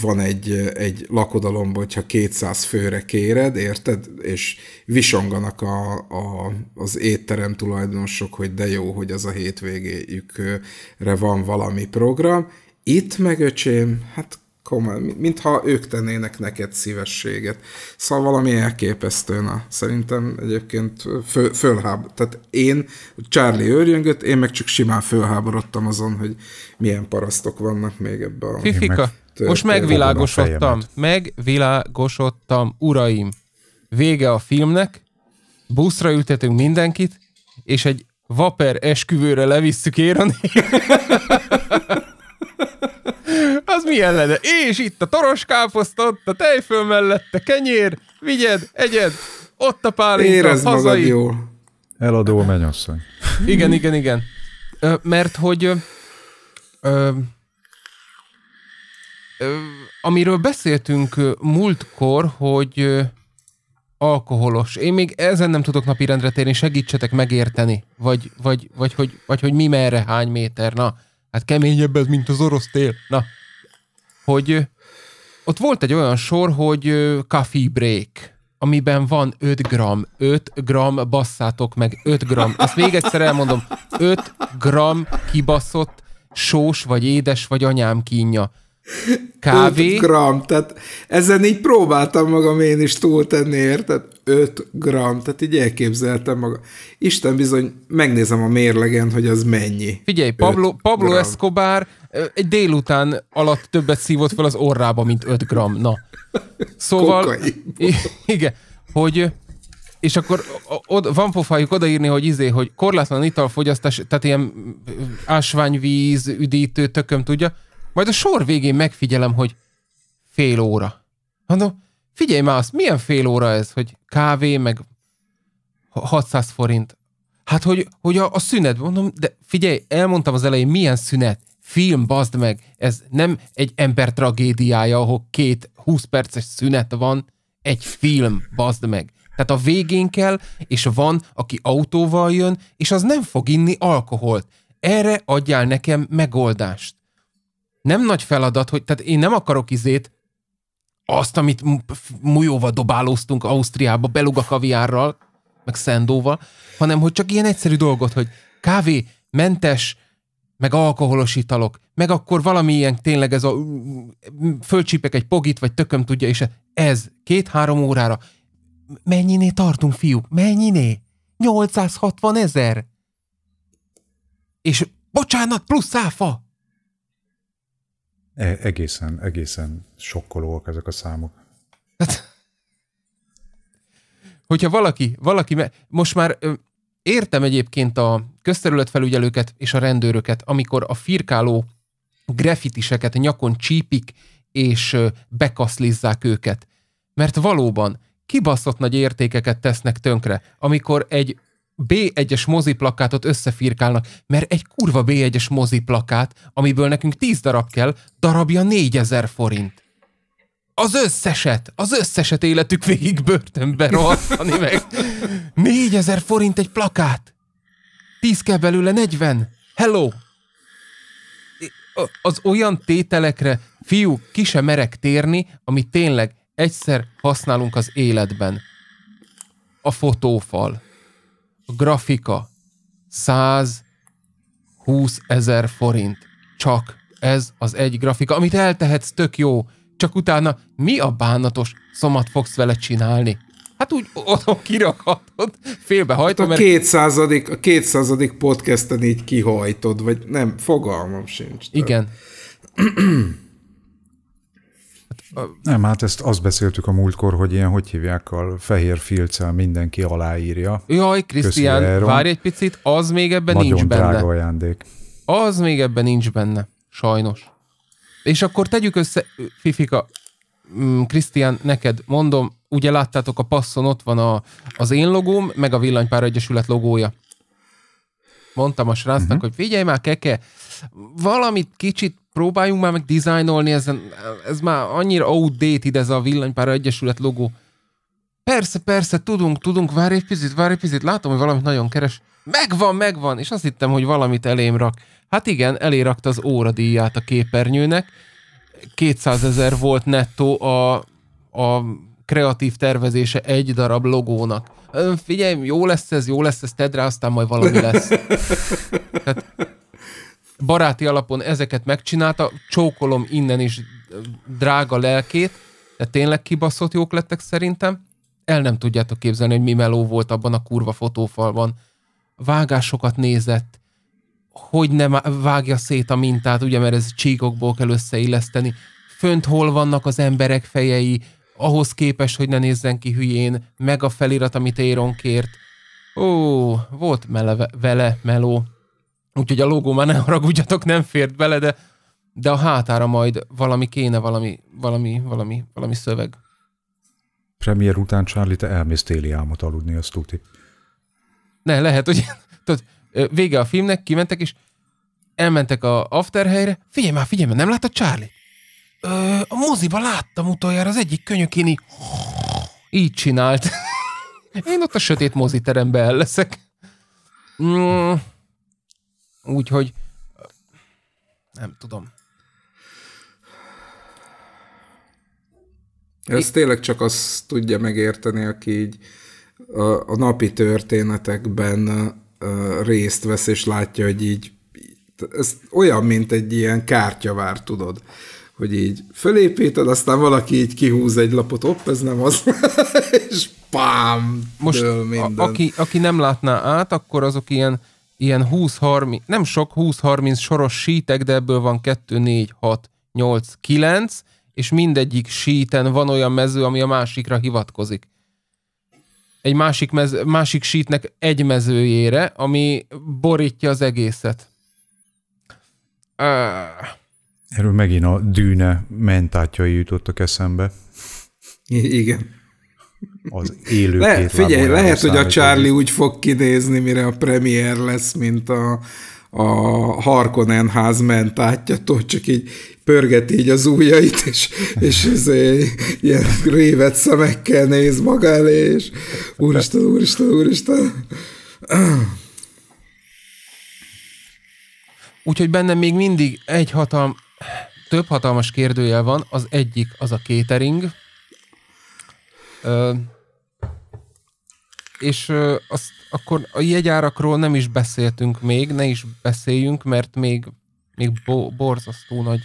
S1: van egy, egy lakodalom, hogyha 200 főre kéred, érted? És visonganak a, a, az étterem tulajdonosok, hogy de jó, hogy az a hétvégéjükre van valami program. Itt meg öcsém, hát komoly, mintha ők tennének neked szívességet. Szóval valami elképesztő, na. Szerintem egyébként föl, fölhábor, tehát én, Charlie őrjöngött, én meg csak simán fölháborodtam azon, hogy milyen parasztok vannak még ebben a... Fifika. Most megvilágosodtam,
S2: megvilágosodtam, uraim. Vége a filmnek, buszra ültetünk mindenkit, és egy vaper esküvőre levisszük érni. Az milyen lenne? És itt a toros káposzta, ott a tejföl mellette, kenyér, vigyed, egyed, ott
S3: a pálinka, Érezd hazai. magad jól. Eladó mennyasszony.
S2: Igen, igen, igen. Mert hogy ö, amiről beszéltünk múltkor, hogy alkoholos. Én még ezen nem tudok napirendre térni, segítsetek megérteni, vagy, vagy, vagy, hogy, vagy hogy mi merre, hány méter, na. Hát keményebb ez, mint az orosz tél. Na, hogy ott volt egy olyan sor, hogy coffee break amiben van 5 gram, 5 gram basszátok meg, 5 gram, ezt még egyszer elmondom, 5 gram kibaszott sós vagy édes vagy anyám kínja. Kávé. 5
S1: gram, tehát ezen így próbáltam magam én is túltenni, érted? 5 gram, tehát így elképzeltem magam. Isten bizony, megnézem a mérlegen, hogy az mennyi.
S2: Figyelj, Pablo, Pablo Escobar egy délután alatt többet szívott fel az orrába, mint 5 gram, na. Szóval, igen, hogy és akkor od, van pofájuk odaírni, hogy izé, hogy korlátlan italfogyasztás, tehát ilyen ásványvíz, üdítő, tököm tudja, majd a sor végén megfigyelem, hogy fél óra. Mondom, figyelj már azt, milyen fél óra ez, hogy kávé, meg 600 forint. Hát, hogy, hogy a, a szünet, mondom, de figyelj, elmondtam az elején, milyen szünet? Film, bazd meg, ez nem egy ember tragédiája, ahol két 20 perces szünet van, egy film, bazd meg. Tehát a végén kell, és van, aki autóval jön, és az nem fog inni alkoholt. Erre adjál nekem megoldást nem nagy feladat, hogy tehát én nem akarok izét, azt, amit mújóval dobálóztunk Ausztriába, beluga kaviárral, meg szendóval, hanem hogy csak ilyen egyszerű dolgot, hogy kávé, mentes, meg alkoholos italok, meg akkor valami ilyen tényleg ez a fölcsípek egy pogit, vagy tököm tudja, és ez két-három órára. Mennyiné tartunk, fiúk? Mennyiné? 860 ezer! És bocsánat, plusz áfa!
S3: E, egészen, egészen sokkolóak ezek a számok. Hát,
S2: hogyha valaki, valaki, most már értem egyébként a közterületfelügyelőket és a rendőröket, amikor a firkáló grafitiseket nyakon csípik, és bekaszlizzák őket. Mert valóban kibaszott nagy értékeket tesznek tönkre, amikor egy B1-es moziplakátot összefirkálnak, mert egy kurva B1-es moziplakát, amiből nekünk 10 darab kell, darabja 4000 forint. Az összeset, az összeset életük végig börtönbe rohadtani meg. 4000 forint egy plakát. 10 kell belőle 40. Hello! Az olyan tételekre, fiú, ki se merek térni, amit tényleg egyszer használunk az életben. A fotófal a grafika 120 ezer forint. Csak ez az egy grafika, amit eltehetsz, tök jó. Csak utána mi a bánatos szomat fogsz vele csinálni? Hát úgy otthon kirakhatod, félbehajtod. Hát a, mert...
S1: kétszázadik, a kétszázadik podcasten így kihajtod, vagy nem, fogalmam sincs.
S3: Tehát. Igen. Nem, hát ezt azt beszéltük a múltkor, hogy ilyen, hogy hívják, a fehér filccel mindenki aláírja. Jaj, Krisztián, várj egy
S2: picit, az még ebben Nagyon nincs benne. Nagyon ajándék. Az még ebben nincs benne, sajnos. És akkor tegyük össze, Fifika, mm, Krisztián, neked mondom, ugye láttátok a passzon, ott van a, az én logóm, meg a Villanypár Egyesület logója. Mondtam a srácnak, uh-huh. hogy figyelj már, keke, valamit kicsit próbáljunk már meg dizájnolni ezen, ez már annyira outdated ez a villanypára egyesület logó. Persze, persze, tudunk, tudunk, várj egy picit, várj egy picit, látom, hogy valamit nagyon keres. Megvan, megvan, és azt hittem, hogy valamit elém rak. Hát igen, elé rakta az óradíját a képernyőnek, 200 ezer volt nettó a, a kreatív tervezése egy darab logónak. Figyelj, jó lesz ez, jó lesz ez, tedd rá, aztán majd valami lesz. Tehát baráti alapon ezeket megcsinálta, csókolom innen is drága lelkét, de tényleg kibaszott jók lettek szerintem. El nem tudjátok képzelni, hogy mi meló volt abban a kurva fotófalban. Vágásokat nézett, hogy nem vágja szét a mintát, ugye, mert ez csíkokból kell összeilleszteni. Fönt hol vannak az emberek fejei, ahhoz képes, hogy ne nézzen ki hülyén, meg a felirat, amit Éron kért. Ó, volt mele, vele meló. Úgyhogy a logó már ne haragudjatok, nem fért bele, de, de a hátára majd valami kéne, valami, valami, valami, valami szöveg.
S3: Premier után Charlie, te elmész téli álmot aludni, azt tuti.
S2: Ne, lehet, hogy tudod, vége a filmnek, kimentek, és elmentek a helyre. Figyelj már, figyelj már, nem láttad Charlie? Ö, a moziba láttam utoljára az egyik könyökéni. így, csinált. Én ott a sötét moziteremben el leszek. Mm. Úgyhogy nem tudom. Ezt
S1: tényleg csak azt tudja megérteni, aki így a, a napi történetekben részt vesz, és látja, hogy így ez olyan, mint egy ilyen kártyavár, tudod, hogy így fölépíted, aztán valaki így kihúz egy lapot, op, ez nem az, és
S2: pám, Most minden. A, aki, aki nem látná át, akkor azok ilyen ilyen 20-30, nem sok 20-30 soros sítek, de ebből van 2, 4, 6, 8, 9, és mindegyik síten van olyan mező, ami a másikra hivatkozik. Egy másik, mez, másik sítnek egy mezőjére, ami borítja az egészet.
S3: Ah. Erről megint a dűne mentátjai jutottak eszembe.
S2: I- igen
S3: az élő Le, két Figyelj, lehet, hogy a Charlie úgy
S1: fog kinézni, mire a premier lesz, mint a, a Harkonnen ház mentátjától, csak így pörgeti így az ujjait, és, és izé, ilyen révet szemekkel néz maga elé, és úristen, úristen, úristen.
S2: Úgyhogy bennem még mindig egy hatalm, több hatalmas kérdőjel van, az egyik az a catering, Ö, és ö, azt, akkor a jegyárakról nem is beszéltünk még, ne is beszéljünk, mert még, még bo- borzasztó nagy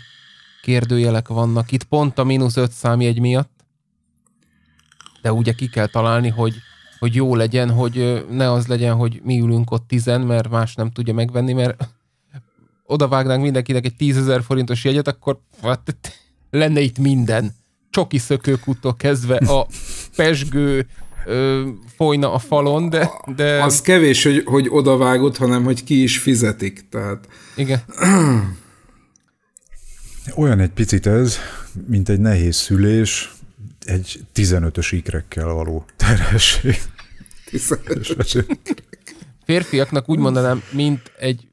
S2: kérdőjelek vannak itt, pont a mínusz 5 számjegy miatt. De ugye ki kell találni, hogy, hogy jó legyen, hogy ne az legyen, hogy mi ülünk ott tizen, mert más nem tudja megvenni, mert odavágnánk mindenkinek egy tízezer forintos jegyet, akkor hát, lenne itt minden. Csoki szökőkútól kezdve a pesgő ö, folyna a falon, de,
S1: de... Az kevés, hogy, hogy odavágod, hanem hogy ki is fizetik, tehát...
S3: Igen. Olyan egy picit ez, mint egy nehéz szülés, egy 15-ös ikrekkel való terhesség.
S2: 15 Férfiaknak úgy mondanám, mint egy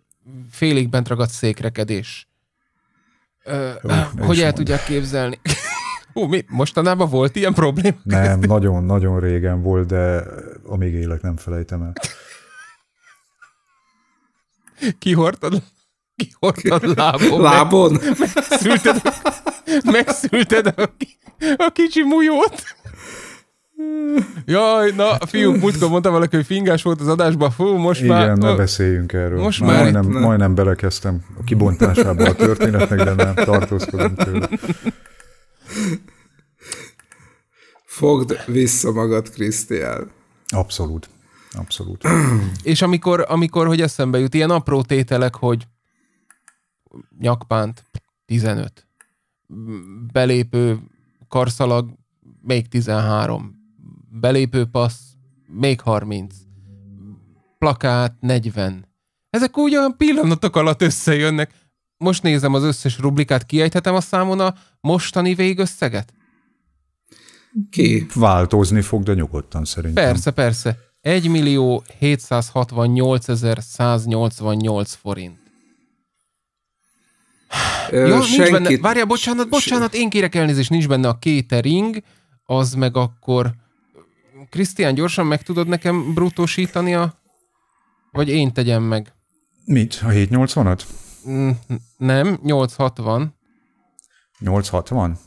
S2: félig bent ragadt székrekedés. Ö, Jó, hogy el mondja. tudják képzelni? Ú, mi? Mostanában volt ilyen probléma? Nem,
S3: nagyon, nagyon régen volt, de amíg élek, nem felejtem el.
S2: Kihortad? Kihortad lábon. Lábon? Meg, megszülted, megszülted a, a kicsi mújót? Jaj, na, fiú, múltkor mondta valaki, hogy fingás volt az adásban, fú, most Igen, már... Igen, ne
S3: beszéljünk erről. Most már, már majdnem, nem. majdnem belekezdtem a kibontásába a történetnek, de nem tartózkodom tőle.
S1: Fogd vissza magad,
S3: Krisztián. Abszolút. Abszolút.
S2: És amikor, amikor, hogy eszembe jut, ilyen apró tételek, hogy nyakpánt 15, belépő karszalag még 13, belépő passz még 30, plakát 40. Ezek úgy olyan pillanatok alatt összejönnek most nézem az összes rublikát, kiejthetem a számon a mostani végösszeget?
S3: Ki? Változni fog, de nyugodtan szerintem. Persze,
S2: persze. 1 millió 768 forint. Ö, ja, senkit... nincs benne, várjál, bocsánat, bocsánat, én kérek elnézést, nincs benne a catering, az meg akkor... Krisztián, gyorsan meg tudod nekem brutósítani a... Vagy én tegyem meg?
S3: Mit? A 780-at?
S2: Mm, nem, 860.
S3: 860?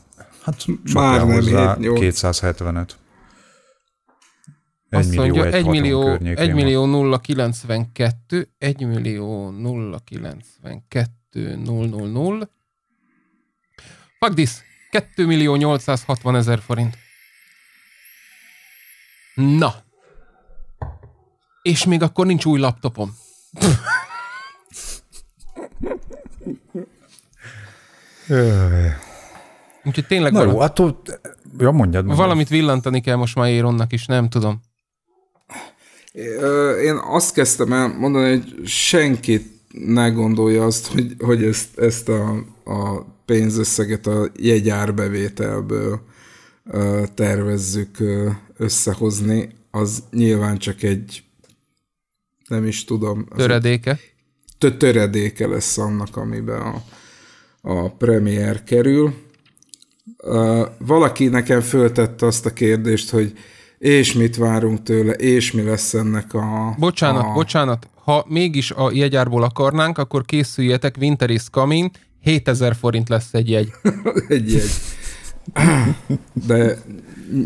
S3: Hát már nem, 275. 1 millió, mondja, 1 millió, 1 millió 092,
S2: 1 millió 092 000. Fuck this, 2 millió 860 ezer forint. Na. És még akkor nincs új laptopom. Úgyhogy tényleg... Na valami... jó, attól... Ja, mondjad, mondjad. Valamit villantani kell most már Éronnak is, nem tudom.
S1: Én azt kezdtem el mondani, hogy senkit ne gondolja azt, hogy, hogy ezt, ezt a, a pénzösszeget a jegyárbevételből tervezzük összehozni, az nyilván csak egy, nem is tudom. Töredéke? Töredéke lesz annak, amiben a, a premier kerül. Valaki nekem föltette azt a kérdést, hogy és mit várunk tőle, és mi lesz ennek a... Bocsánat, a...
S2: bocsánat, ha mégis a jegyárból akarnánk, akkor készüljetek, Winter is coming, 7000 forint lesz egy jegy.
S1: egy jegy. De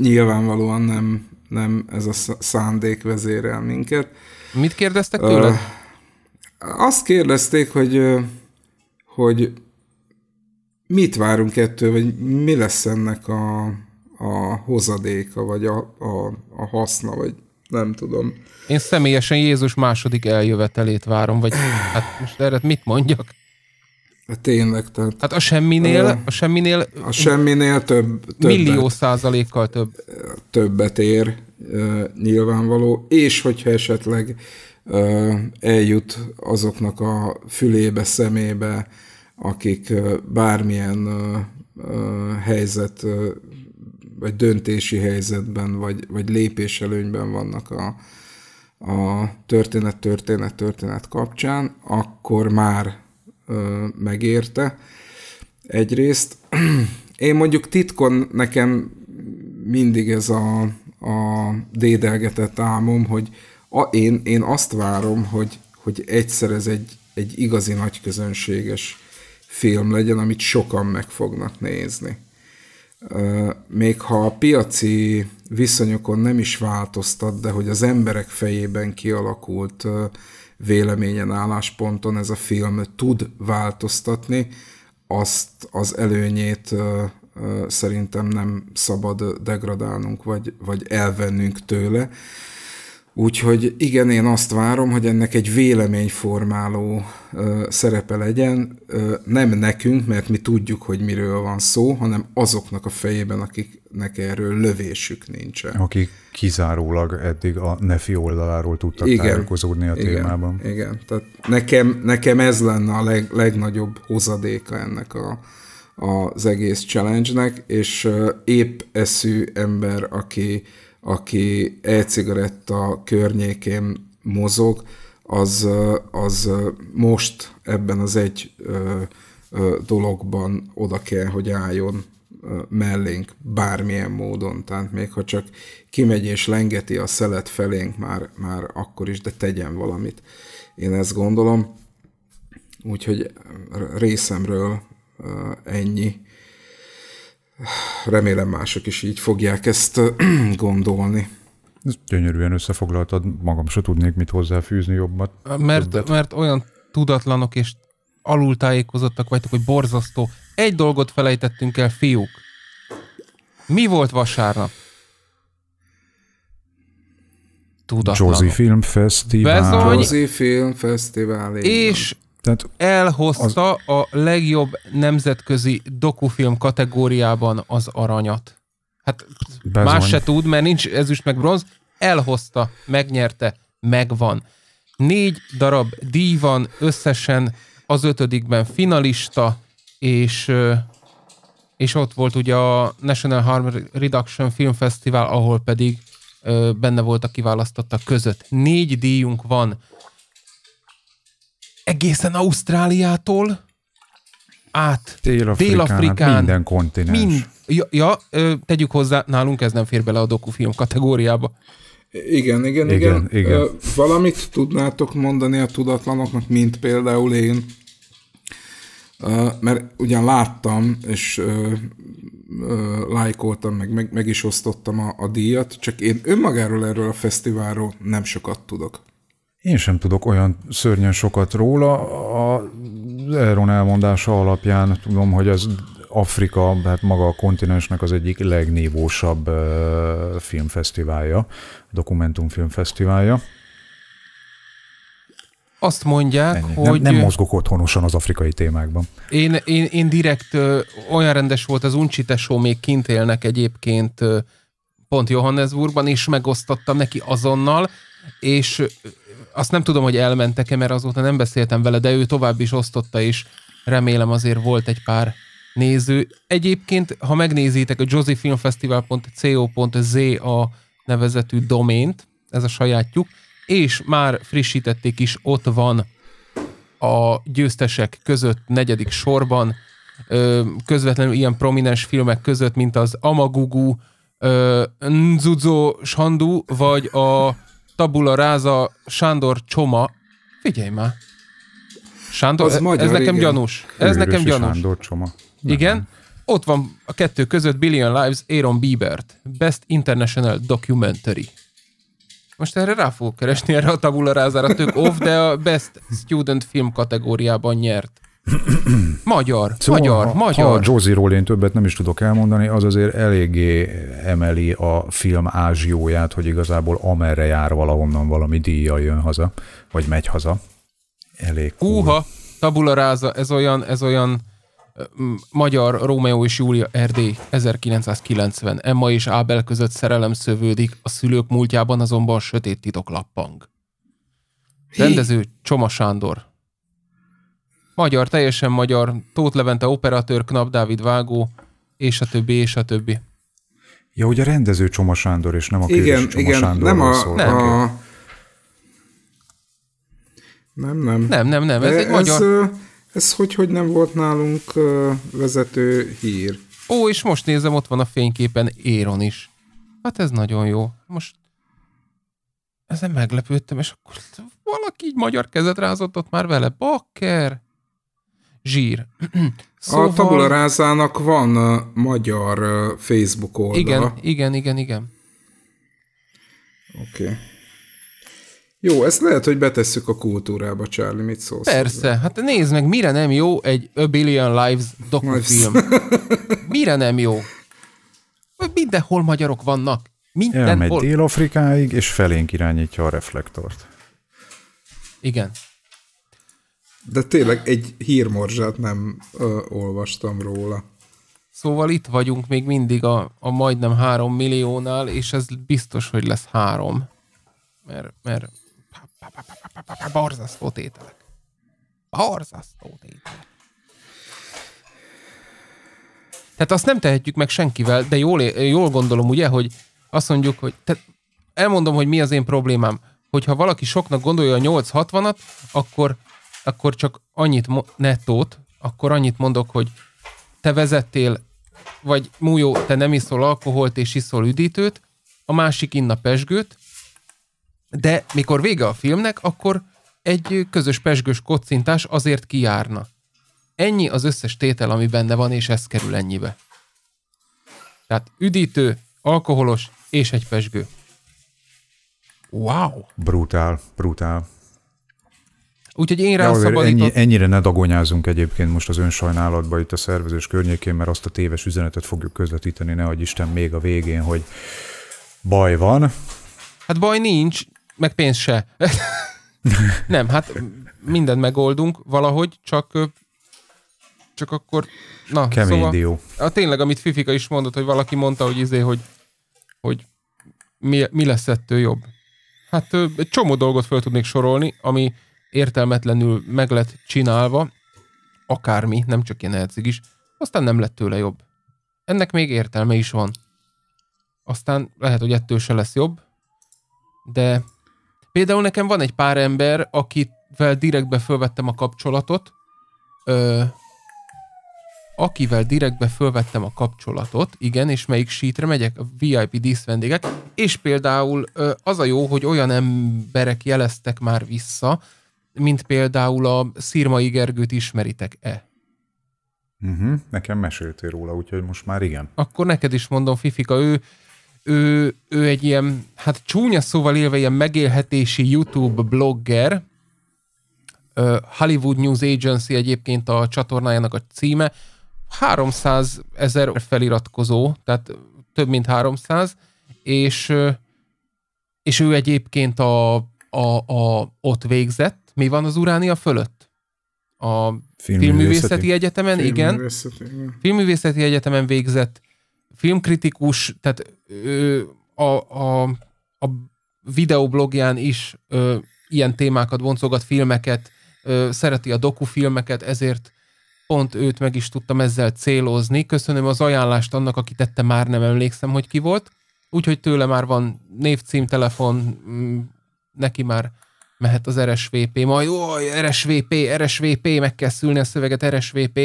S1: nyilvánvalóan nem, nem ez a szándék vezérel minket. Mit kérdeztek tőle? Azt kérdezték, hogy, hogy mit várunk ettől, vagy mi lesz ennek a, a hozadéka, vagy a, a, a haszna, vagy nem tudom.
S2: Én személyesen Jézus második eljövetelét várom, vagy hát most erre mit mondjak? Hát tényleg, tehát... Hát a semminél, a semminél... A semminél
S1: több... Többet, millió százalékkal több. Többet ér, nyilvánvaló, és hogyha esetleg eljut azoknak a fülébe, szemébe, akik bármilyen helyzet, vagy döntési helyzetben, vagy, vagy lépéselőnyben vannak a, a történet, történet, történet kapcsán, akkor már ö, megérte egyrészt. Én mondjuk titkon nekem mindig ez a, a dédelgetett álmom, hogy a, én, én azt várom, hogy, hogy egyszer ez egy, egy igazi nagy közönséges film legyen, amit sokan meg fognak nézni. Még ha a piaci viszonyokon nem is változtat, de hogy az emberek fejében kialakult véleményen, állásponton ez a film tud változtatni, azt az előnyét szerintem nem szabad degradálnunk, vagy, vagy elvennünk tőle. Úgyhogy igen, én azt várom, hogy ennek egy véleményformáló ö, szerepe legyen, ö, nem nekünk, mert mi tudjuk, hogy miről van szó, hanem azoknak a fejében, akiknek erről lövésük nincsen. Akik
S3: kizárólag eddig a NEFI oldaláról tudtak igen, tájékozódni a témában. Igen,
S1: igen. tehát nekem, nekem ez lenne a leg, legnagyobb hozadéka ennek a, az egész challenge-nek, és épp eszű ember, aki aki e-cigaretta környékén mozog, az, az most ebben az egy dologban oda kell, hogy álljon mellénk bármilyen módon, tehát még ha csak kimegy és lengeti a szelet felénk, már, már akkor is, de tegyen valamit. Én ezt gondolom. Úgyhogy részemről ennyi
S3: remélem mások is így fogják ezt gondolni. Ez gyönyörűen összefoglaltad, magam se tudnék mit hozzáfűzni jobbat.
S2: Mert, többet. mert olyan tudatlanok és alultájékozottak vagytok, hogy borzasztó. Egy dolgot felejtettünk el, fiúk. Mi volt vasárnap?
S3: Tudatlanok. Josie Film Fesztivál.
S1: Bezony, Josie Film Fesztivál. És
S2: tehát Elhozta az... a legjobb nemzetközi dokufilm kategóriában az aranyat. Hát Bezony. más se tud, mert nincs ezüst meg bronz. Elhozta, megnyerte, megvan. Négy darab díj van összesen, az ötödikben finalista, és, és ott volt ugye a National Harm Reduction Film Festival, ahol pedig benne volt a kiválasztottak között. Négy díjunk van egészen Ausztráliától át Dél-Afrikán, hát Dél-Afrikán minden kontinens. Mind, ja, ja, tegyük hozzá, nálunk ez nem fér bele a dokufilm kategóriába. Igen, igen,
S1: igen. igen. igen. Valamit tudnátok mondani a tudatlanoknak, mint például én, mert ugyan láttam, és lájkoltam, meg, meg, meg is osztottam a, a díjat, csak én önmagáról erről a fesztiválról nem sokat tudok.
S3: Én sem tudok olyan szörnyen sokat róla. A Elron elmondása alapján tudom, hogy az Afrika, hát maga a kontinensnek az egyik legnívósabb filmfesztiválja, dokumentumfilmfesztiválja. Azt mondják, Ennyi. hogy... Nem, nem mozgok otthonosan az afrikai témákban.
S2: Én, én, én direkt ö, olyan rendes volt, az Uncsi tesó még kint élnek egyébként ö, pont Johannesburgban, és megosztottam neki azonnal, és azt nem tudom, hogy elmentek-e, mert azóta nem beszéltem vele, de ő tovább is osztotta, és remélem azért volt egy pár néző. Egyébként, ha megnézitek a josifilmfestival.co.z nevezetű domént, ez a sajátjuk, és már frissítették is, ott van a győztesek között negyedik sorban, közvetlenül ilyen prominens filmek között, mint az Amagugu, Nzuzo Sandu, vagy a tabula ráza Sándor Csoma. Figyelj már. Sándor, az ez, magyar, ez nekem igen. gyanús. Ez Őrösi nekem gyanús. Sándor Csoma. Nem. Igen. Ott van a kettő között Billion Lives Aaron Biebert. Best International Documentary. Most erre rá fogok keresni, erre a tabula rázára tök off, de a Best Student Film kategóriában nyert magyar, szóval magyar, ha, magyar. Ha a
S3: Josie-ról én többet nem is tudok elmondani, az azért eléggé emeli a film ázsióját, hogy igazából amerre jár valahonnan valami díjjal jön haza, vagy megy haza. Elég
S2: cool. Húha, tabula ráza, ez olyan, ez olyan magyar Rómeó és Júlia Erdély 1990. Emma és Ábel között szerelem szövődik, a szülők múltjában azonban sötét titok lappang. Rendező Csoma Sándor, Magyar, teljesen magyar, Tóth Levente operatőr, Knap Dávid vágó, és a többi, és a többi.
S3: Ja, ugye a rendező Csoma Sándor, és nem a igen, Csoma igen, Sándor nem a, szól. Nem. a...
S1: Nem, nem. Nem, nem, nem, ez egy ez, magyar... Ez hogy, hogy nem volt nálunk vezető hír?
S2: Ó, és most nézem, ott van a fényképen Éron is. Hát ez nagyon jó. Most ezen meglepődtem, és akkor valaki így magyar kezet rázott ott már vele. Bakker! zsír. szóval... A tabula
S1: rázának van a magyar Facebook oldala. Igen,
S2: igen, igen, igen.
S1: Oké. Okay. Jó, ezt lehet, hogy betesszük a kultúrába, Charlie, mit szólsz? Persze,
S2: ezzel? hát nézd meg, mire nem jó egy A Billion Lives dokumentum. mire nem jó? Mindenhol magyarok vannak. Mindenhol. Elmegy
S3: Dél-Afrikáig, és felénk irányítja a reflektort.
S2: Igen.
S1: De tényleg egy hírmorzsát nem ö, olvastam róla.
S2: Szóval itt vagyunk még mindig a, a majdnem három milliónál, és ez biztos, hogy lesz három. Mert, mert borzasztó tételek. Borzasztó tételek. Tehát azt nem tehetjük meg senkivel, de jól, jól gondolom, ugye, hogy azt mondjuk, hogy te, elmondom, hogy mi az én problémám. Hogyha valaki soknak gondolja a 860-at, akkor akkor csak annyit mo- nettót, akkor annyit mondok, hogy te vezettél, vagy mújó, te nem iszol alkoholt és iszol üdítőt, a másik inna pesgőt, de mikor vége a filmnek, akkor egy közös pesgős kocintás azért kijárna. Ennyi az összes tétel, ami benne van, és ez kerül ennyibe. Tehát üdítő, alkoholos és egy pesgő. Wow!
S3: Brutál, brutál.
S2: Úgyhogy én rá ja, ennyi,
S3: Ennyire ne dagonyázunk egyébként most az önsajnálatba itt a szervezős környékén, mert azt a téves üzenetet fogjuk közvetíteni, nehogy Isten még a végén, hogy baj van.
S2: Hát baj nincs, meg pénz se. Nem, hát mindent megoldunk valahogy, csak csak akkor, na, Kemény szóval, dió. A, tényleg, amit Fifika is mondott, hogy valaki mondta, hogy izé, hogy, hogy mi, mi lesz ettől jobb. Hát egy csomó dolgot fel tudnék sorolni, ami értelmetlenül meg lett csinálva, akármi, nem csak ilyen herceg is, aztán nem lett tőle jobb. Ennek még értelme is van. Aztán lehet, hogy ettől se lesz jobb, de például nekem van egy pár ember, akivel direktbe fölvettem a kapcsolatot, ö, akivel direktbe fölvettem a kapcsolatot, igen, és melyik sítre megyek, a VIP díszvendégek, és például ö, az a jó, hogy olyan emberek jeleztek már vissza, mint például a Szirmai Gergőt ismeritek-e?
S3: Uh-huh. Nekem meséltél róla, úgyhogy most már igen.
S2: Akkor neked is mondom, Fifika, ő, ő, ő egy ilyen, hát csúnya szóval élve ilyen megélhetési YouTube blogger, Hollywood News Agency egyébként a csatornájának a címe, 300 ezer feliratkozó, tehát több mint 300, és, és ő egyébként a, a, a, ott végzett, mi van az Uránia fölött? A Filmművészeti, filmművészeti Egyetemen, igen. Filmművészeti, Filmművészeti Egyetemen végzett filmkritikus, tehát ö, a, a, a videoblogján is ö, ilyen témákat boncogat, filmeket, ö, szereti a dokufilmeket, ezért pont őt meg is tudtam ezzel célozni. Köszönöm az ajánlást annak, aki tette, már nem emlékszem, hogy ki volt. Úgyhogy tőle már van névcím, telefon, neki már mehet az RSVP, majd ó, RSVP, RSVP, meg kell szülni a szöveget, RSVP.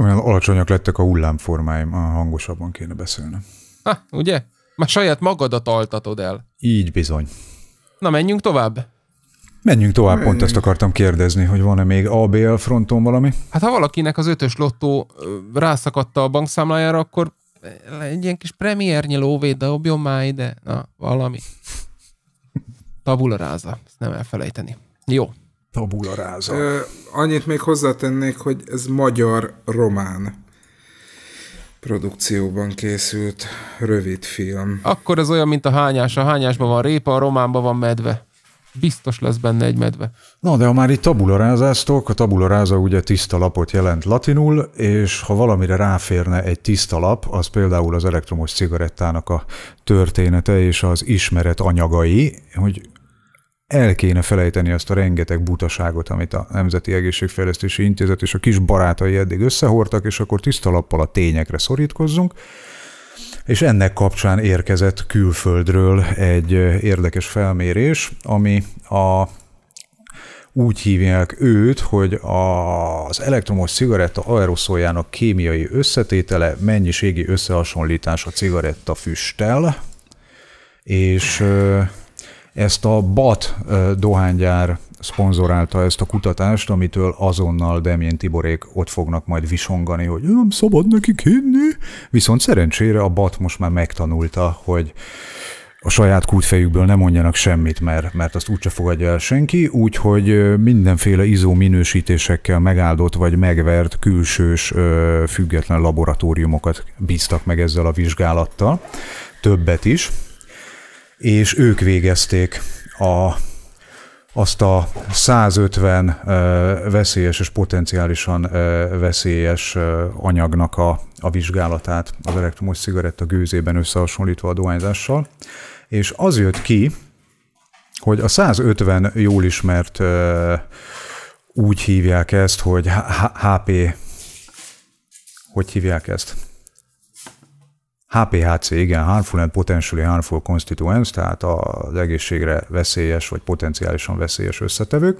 S3: Olyan alacsonyak lettek a hullámformáim, a hangosabban kéne beszélnem.
S2: Ha, ugye? Már saját magadat altatod el.
S3: Így bizony.
S2: Na, menjünk tovább.
S3: Menjünk tovább, pont ezt akartam kérdezni, hogy van-e még ABL fronton valami?
S2: Hát ha valakinek az ötös lottó rászakadta a bankszámlájára, akkor egy ilyen kis premiernyi de dobjon már ide. Na, valami. Tabula ráza, ezt nem elfelejteni. Jó. Tabula ráza. Ö,
S1: annyit még hozzátennék, hogy ez magyar-román
S2: produkcióban készült rövid film. Akkor ez olyan, mint a hányás. A hányásban van répa, a románban van medve. Biztos lesz benne egy medve.
S3: Na, de ha már itt tabularázáztok, a tabularáza ugye tiszta lapot jelent latinul, és ha valamire ráférne egy tiszta lap, az például az elektromos cigarettának a története és az ismeret anyagai, hogy el kéne felejteni azt a rengeteg butaságot, amit a Nemzeti Egészségfejlesztési Intézet és a kis barátai eddig összehortak, és akkor tiszta lappal a tényekre szorítkozzunk. És ennek kapcsán érkezett külföldről egy érdekes felmérés, ami a úgy hívják őt, hogy az elektromos cigaretta aeroszoljának kémiai összetétele mennyiségi összehasonlítás a cigaretta füsttel, és ezt a BAT dohánygyár szponzorálta ezt a kutatást, amitől azonnal Demjén Tiborék ott fognak majd visongani, hogy nem szabad nekik hinni. Viszont szerencsére a BAT most már megtanulta, hogy a saját kútfejükből nem mondjanak semmit, mert, mert azt úgyse fogadja el senki, úgyhogy mindenféle izó minősítésekkel megáldott vagy megvert külsős független laboratóriumokat bíztak meg ezzel a vizsgálattal, többet is, és ők végezték a, azt a 150 veszélyes és potenciálisan veszélyes anyagnak a, a vizsgálatát az elektromos cigaretta gőzében összehasonlítva a dohányzással, és az jött ki, hogy a 150 jól ismert, úgy hívják ezt, hogy HP, hogy hívják ezt? HPHC, igen, harmful and potentially harmful constituents, tehát az egészségre veszélyes vagy potenciálisan veszélyes összetevők.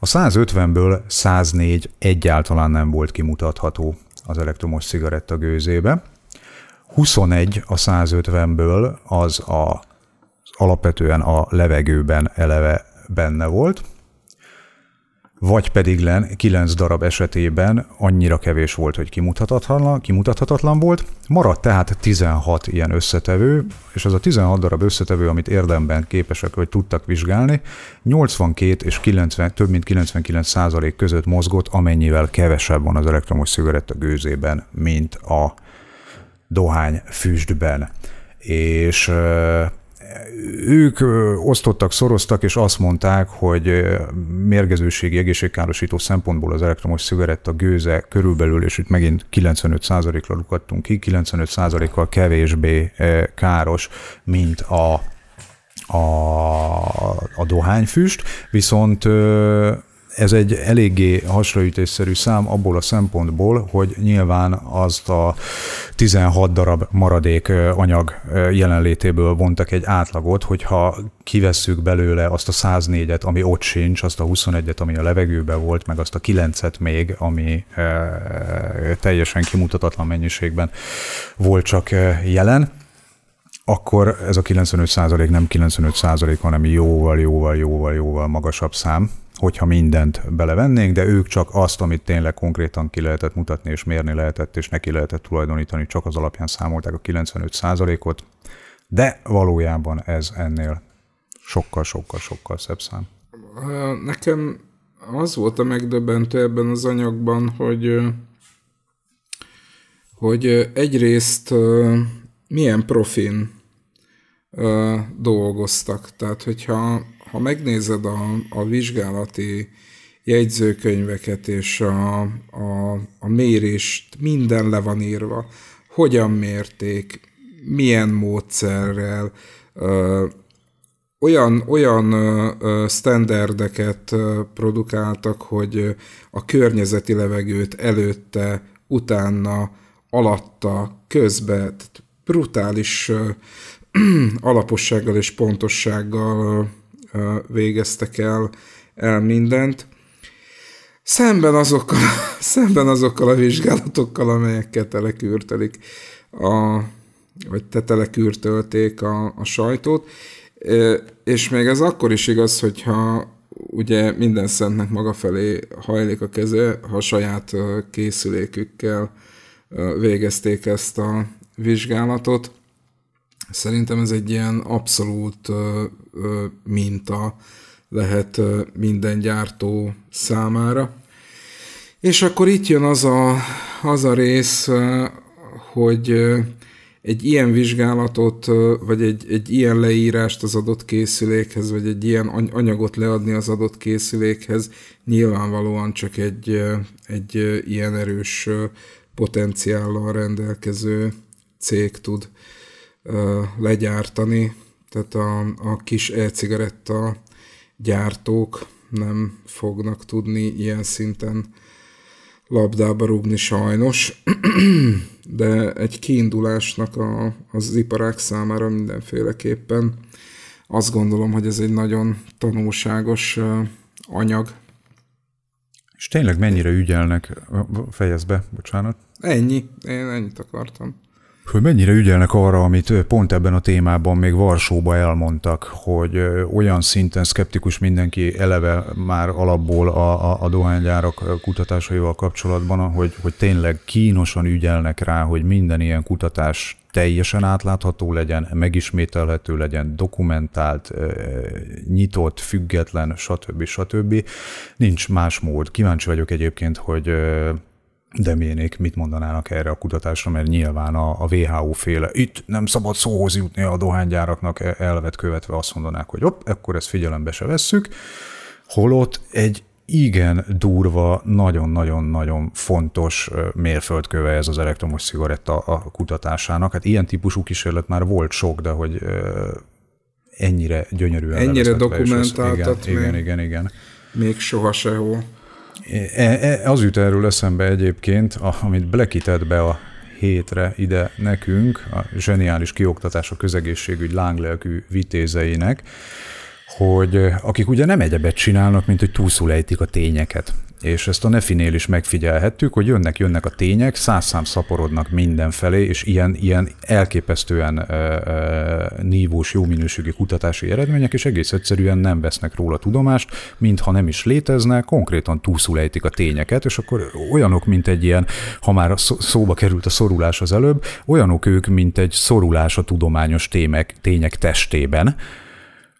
S3: A 150-ből 104 egyáltalán nem volt kimutatható az elektromos cigaretta gőzébe. 21 a 150-ből az a, alapvetően a levegőben eleve benne volt, vagy pedig len, 9 darab esetében annyira kevés volt, hogy kimutathatatlan, kimutathatatlan volt. Maradt tehát 16 ilyen összetevő, és az a 16 darab összetevő, amit érdemben képesek vagy tudtak vizsgálni, 82 és 90, több mint 99 százalék között mozgott, amennyivel kevesebb van az elektromos cigaretta gőzében, mint a dohány füstben. És ők osztottak, szoroztak, és azt mondták, hogy mérgezőségi, egészségkárosító szempontból az elektromos cigaretta gőze körülbelül, és itt megint 95%-ra lukadtunk ki, 95%-kal kevésbé káros, mint a a, a dohányfüst, viszont ez egy eléggé hasraütésszerű szám abból a szempontból, hogy nyilván azt a 16 darab maradék anyag jelenlétéből vontak egy átlagot, hogyha kivesszük belőle azt a 104-et, ami ott sincs, azt a 21-et, ami a levegőben volt, meg azt a 9-et még, ami teljesen kimutatatlan mennyiségben volt csak jelen, akkor ez a 95% nem 95%, hanem jóval, jóval, jóval, jóval magasabb szám hogyha mindent belevennénk, de ők csak azt, amit tényleg konkrétan ki lehetett mutatni és mérni lehetett, és neki lehetett tulajdonítani, csak az alapján számolták a 95%-ot, de valójában ez ennél sokkal-sokkal-sokkal szebb szám.
S1: Nekem az volt a megdöbbentő ebben az anyagban, hogy, hogy egyrészt milyen profin dolgoztak. Tehát, hogyha ha megnézed a, a vizsgálati jegyzőkönyveket és a, a, a mérést, minden le van írva, hogyan mérték, milyen módszerrel, ö, olyan, olyan ö, standardeket ö, produkáltak, hogy a környezeti levegőt előtte, utána, alatta, közbe, brutális ö, alapossággal és pontossággal végeztek el, el mindent. Szemben azokkal, szemben azokkal a vizsgálatokkal, amelyeket telekürtelik a, vagy te telekürtölték a, a sajtót. És még ez akkor is igaz, hogyha ugye minden szentnek maga felé hajlik a keze, ha a saját készülékükkel végezték ezt a vizsgálatot. Szerintem ez egy ilyen abszolút ö, ö, minta lehet ö, minden gyártó számára. És akkor itt jön az a, az a rész, ö, hogy ö, egy ilyen vizsgálatot, vagy egy, egy ilyen leírást az adott készülékhez, vagy egy ilyen anyagot leadni az adott készülékhez nyilvánvalóan csak egy, egy ilyen erős potenciállal rendelkező cég tud legyártani, tehát a, a kis e-cigaretta gyártók nem fognak tudni ilyen szinten labdába rúgni sajnos, de egy kiindulásnak a, az iparák számára mindenféleképpen azt gondolom, hogy ez egy nagyon tanulságos anyag.
S3: És tényleg mennyire ügyelnek? fejezd be, bocsánat.
S1: Ennyi, én ennyit akartam
S3: hogy mennyire ügyelnek arra, amit pont ebben a témában még Varsóba elmondtak, hogy olyan szinten szkeptikus mindenki eleve már alapból a, a, a dohánygyárak kutatásaival kapcsolatban, hogy, hogy tényleg kínosan ügyelnek rá, hogy minden ilyen kutatás teljesen átlátható legyen, megismételhető legyen, dokumentált, nyitott, független, stb. stb. Nincs más mód. Kíváncsi vagyok egyébként, hogy de miénék mit mondanának erre a kutatásra, mert nyilván a, a WHO féle itt nem szabad szóhoz jutni a dohánygyáraknak e, elvet követve azt mondanák, hogy op, akkor ezt figyelembe se vesszük, holott egy igen durva, nagyon-nagyon-nagyon fontos mérföldköve ez az elektromos cigaretta a kutatásának. Hát ilyen típusú kísérlet már volt sok, de hogy ennyire gyönyörűen Ennyire dokumentáltat igen, igen,
S1: igen, igen. még soha sehol.
S3: E, e, az jut erről eszembe egyébként, amit blekített be a hétre ide nekünk, a zseniális kioktatás a közegészségügy lánglelkű vitézeinek, hogy eh, akik ugye nem egyebet csinálnak, mint hogy túlszulejtik a tényeket és ezt a Nefinél is megfigyelhettük, hogy jönnek, jönnek a tények, százszám szaporodnak mindenfelé, és ilyen, ilyen elképesztően ö, ö, nívós, jó minőségű kutatási eredmények, és egész egyszerűen nem vesznek róla tudomást, mintha nem is létezne, konkrétan túlszulejtik a tényeket, és akkor olyanok, mint egy ilyen, ha már szóba került a szorulás az előbb, olyanok ők, mint egy szorulás a tudományos témek, tények testében,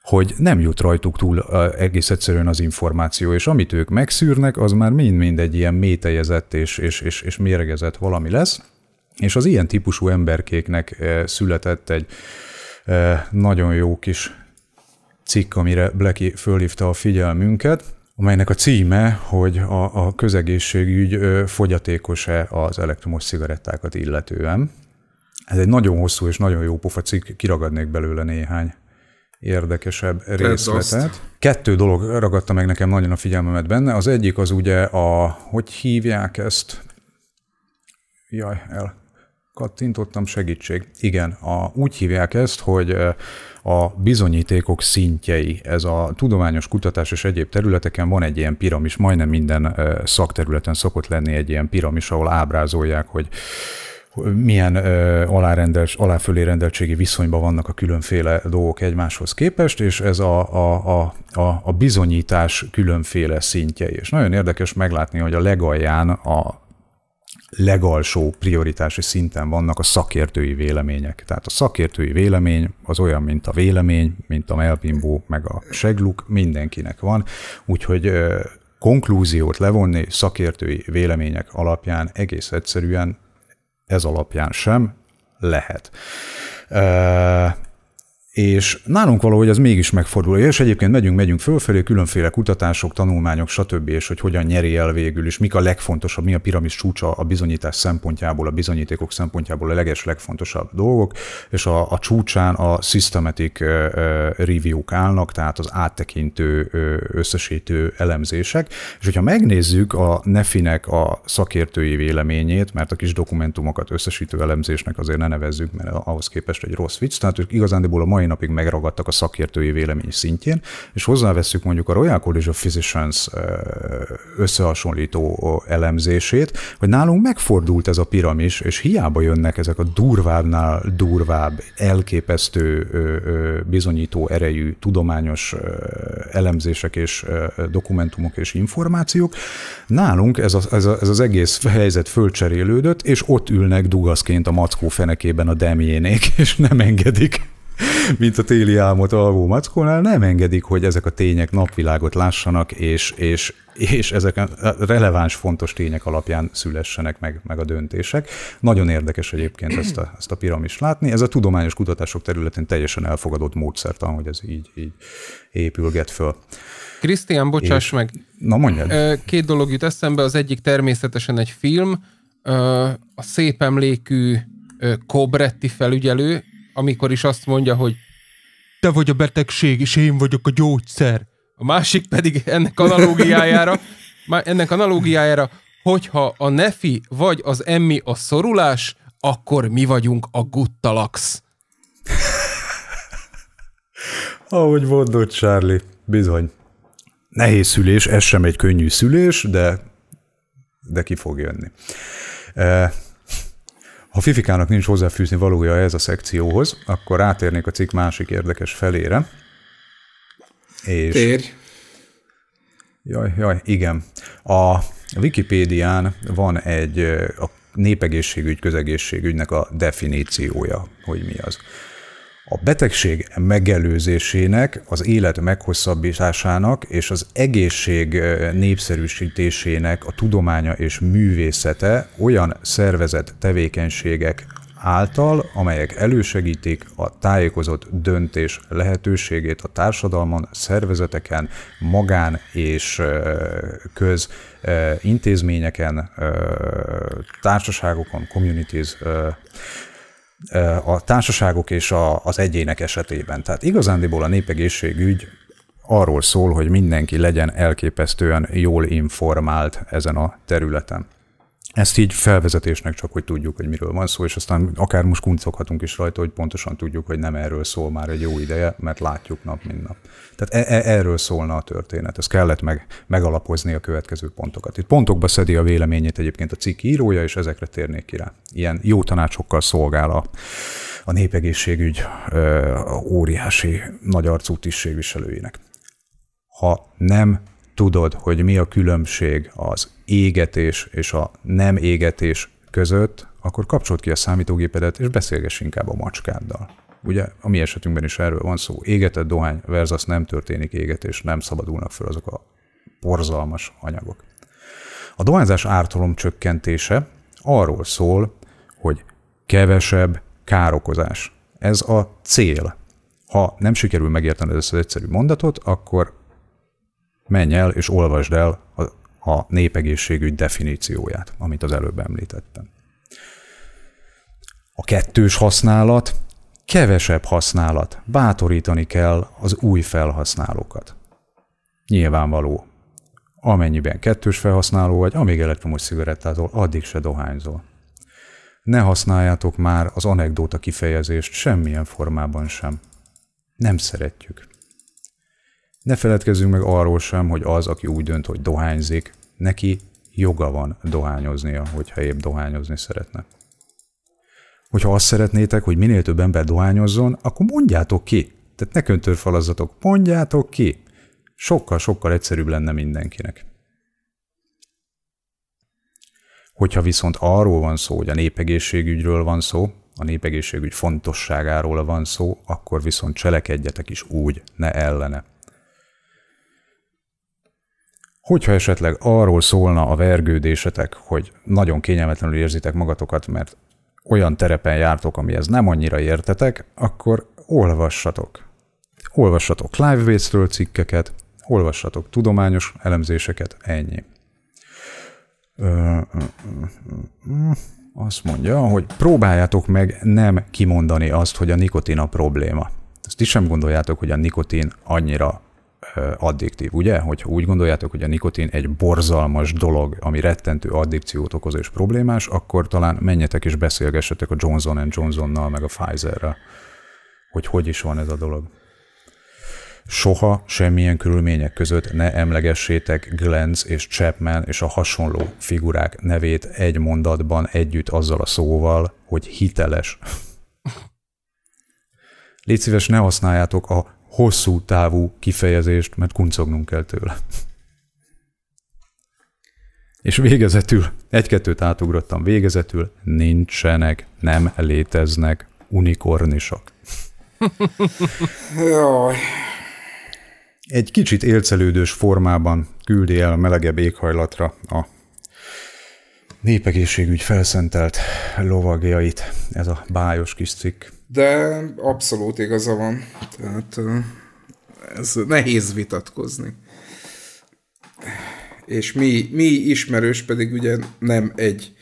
S3: hogy nem jut rajtuk túl egész egyszerűen az információ, és amit ők megszűrnek, az már mind-mind egy ilyen métejezett és, és, és, és méregezett valami lesz, és az ilyen típusú emberkéknek született egy nagyon jó kis cikk, amire Blacky fölhívta a figyelmünket, amelynek a címe, hogy a, a közegészségügy fogyatékos-e az elektromos cigarettákat illetően. Ez egy nagyon hosszú és nagyon jó pofa cikk, kiragadnék belőle néhány érdekesebb részletet. Kettő dolog ragadta meg nekem nagyon a figyelmemet benne. Az egyik az ugye a, hogy hívják ezt? Jaj, el kattintottam, segítség. Igen, a, úgy hívják ezt, hogy eh, a bizonyítékok szintjei. Ez a tudományos kutatás és egyéb területeken van egy ilyen piramis, majdnem minden eh, szakterületen szokott lenni egy ilyen piramis, ahol ábrázolják, hogy milyen ö, alárendels, aláfölé rendeltségi viszonyban vannak a különféle dolgok egymáshoz képest, és ez a, a, a, a, a bizonyítás különféle szintje. És nagyon érdekes meglátni, hogy a legalján a legalsó prioritási szinten vannak a szakértői vélemények. Tehát a szakértői vélemény az olyan, mint a vélemény, mint a melbimbó, meg a Segluk, mindenkinek van. Úgyhogy ö, konklúziót levonni szakértői vélemények alapján egész egyszerűen ez alapján sem lehet és nálunk valahogy az mégis megfordul, és egyébként megyünk, megyünk fölfelé, különféle kutatások, tanulmányok, stb., és hogy hogyan nyeri el végül, és mik a legfontosabb, mi a piramis csúcsa a bizonyítás szempontjából, a bizonyítékok szempontjából a leges legfontosabb dolgok, és a, a csúcsán a systematic review-k állnak, tehát az áttekintő, összesítő elemzések, és hogyha megnézzük a Nefinek a szakértői véleményét, mert a kis dokumentumokat összesítő elemzésnek azért ne nevezzük, mert ahhoz képest egy rossz vicc, tehát igazándiból a mai mai napig megragadtak a szakértői vélemény szintjén, és hozzáveszünk mondjuk a Royal College of Physicians összehasonlító elemzését, hogy nálunk megfordult ez a piramis, és hiába jönnek ezek a durvábbnál durvább, elképesztő bizonyító erejű tudományos elemzések és dokumentumok és információk, nálunk ez, a, ez, a, ez az egész helyzet fölcserélődött, és ott ülnek dugaszként a mackó fenekében a demiénék, és nem engedik mint a téli álmot alvó mackónál, nem engedik, hogy ezek a tények napvilágot lássanak, és, és, és ezek a releváns, fontos tények alapján szülessenek meg, meg a döntések. Nagyon érdekes egyébként ezt a, ezt a piramis látni. Ez a tudományos kutatások területén teljesen elfogadott módszert, ahogy ez így, így épülget föl.
S2: Krisztián, bocsáss és... meg. Na mondjad. Két dolog jut eszembe, az egyik természetesen egy film, a szép emlékű Kobretti felügyelő, amikor is azt mondja, hogy te vagy a betegség, és én vagyok a gyógyszer. A másik pedig ennek analógiájára, ennek analógiájára, hogyha a nefi vagy az emmi a szorulás, akkor mi vagyunk a guttalax.
S3: Ahogy mondod, Charlie, bizony. Nehéz szülés, ez sem egy könnyű szülés, de, de ki fog jönni. Eh, ha Fifikának nincs hozzáfűzni valója ez a szekcióhoz, akkor rátérnék a cikk másik érdekes felére. És... Térj. Jaj, jaj, igen. A Wikipédián van egy a népegészségügy, közegészségügynek a definíciója, hogy mi az. A betegség megelőzésének, az élet meghosszabbításának és az egészség népszerűsítésének a tudománya és művészete olyan szervezet tevékenységek által, amelyek elősegítik a tájékozott döntés lehetőségét a társadalmon, szervezeteken, magán és köz intézményeken, társaságokon, communities a társaságok és a, az egyének esetében. Tehát igazándiból a népegészségügy arról szól, hogy mindenki legyen elképesztően jól informált ezen a területen. Ezt így felvezetésnek csak, hogy tudjuk, hogy miről van szó, és aztán akár most kuncoghatunk is rajta, hogy pontosan tudjuk, hogy nem erről szól már egy jó ideje, mert látjuk nap, mint nap. Tehát e- e- erről szólna a történet, ezt kellett meg- megalapozni a következő pontokat. Itt pontokba szedi a véleményét egyébként a cikk írója, és ezekre térnék ki rá. Ilyen jó tanácsokkal szolgál a, a népegészségügy ö, a óriási nagy arcú tisztségviselőinek. Ha nem tudod, hogy mi a különbség az égetés és a nem égetés között, akkor kapcsolt ki a számítógépedet, és beszélgess inkább a macskáddal. Ugye a mi esetünkben is erről van szó. Égetett dohány versus nem történik égetés, nem szabadulnak fel azok a porzalmas anyagok. A dohányzás ártalom csökkentése arról szól, hogy kevesebb károkozás. Ez a cél. Ha nem sikerül megérteni ezt az egyszerű mondatot, akkor menj el és olvasd el a, a népegészségügy definícióját, amit az előbb említettem. A kettős használat, kevesebb használat, bátorítani kell az új felhasználókat. Nyilvánvaló. Amennyiben kettős felhasználó vagy, amíg elektromos cigarettázol, addig se dohányzol. Ne használjátok már az anekdóta kifejezést semmilyen formában sem. Nem szeretjük. Ne feledkezzünk meg arról sem, hogy az, aki úgy dönt, hogy dohányzik, neki joga van dohányoznia, hogyha épp dohányozni szeretne. Hogyha azt szeretnétek, hogy minél több ember dohányozzon, akkor mondjátok ki. Tehát ne köntörfalazzatok, mondjátok ki. Sokkal-sokkal egyszerűbb lenne mindenkinek. Hogyha viszont arról van szó, hogy a népegészségügyről van szó, a népegészségügy fontosságáról van szó, akkor viszont cselekedjetek is úgy, ne ellene. Hogyha esetleg arról szólna a vergődésetek, hogy nagyon kényelmetlenül érzitek magatokat, mert olyan terepen jártok, amihez nem annyira értetek, akkor olvassatok. Olvassatok live ről cikkeket, olvassatok tudományos elemzéseket, ennyi. Azt mondja, hogy próbáljátok meg nem kimondani azt, hogy a nikotin a probléma. Ezt is sem gondoljátok, hogy a nikotin annyira addiktív, ugye? Hogyha úgy gondoljátok, hogy a nikotin egy borzalmas dolog, ami rettentő addikciót okoz és problémás, akkor talán menjetek és beszélgessetek a Johnson Johnsonnal, meg a Pfizerrel, hogy hogy is van ez a dolog. Soha semmilyen körülmények között ne emlegessétek Glenz és Chapman és a hasonló figurák nevét egy mondatban együtt azzal a szóval, hogy hiteles. Légy szíves, ne használjátok a hosszú távú kifejezést, mert kuncognunk kell tőle. És végezetül, egy-kettőt átugrottam, végezetül nincsenek, nem léteznek unikornisok. Egy kicsit élcelődős formában küldi el melegebb éghajlatra a népegészségügy felszentelt lovagjait, ez a bájos kis cikk.
S1: De abszolút igaza van. Tehát ez nehéz vitatkozni. És mi, mi ismerős pedig ugye nem egy,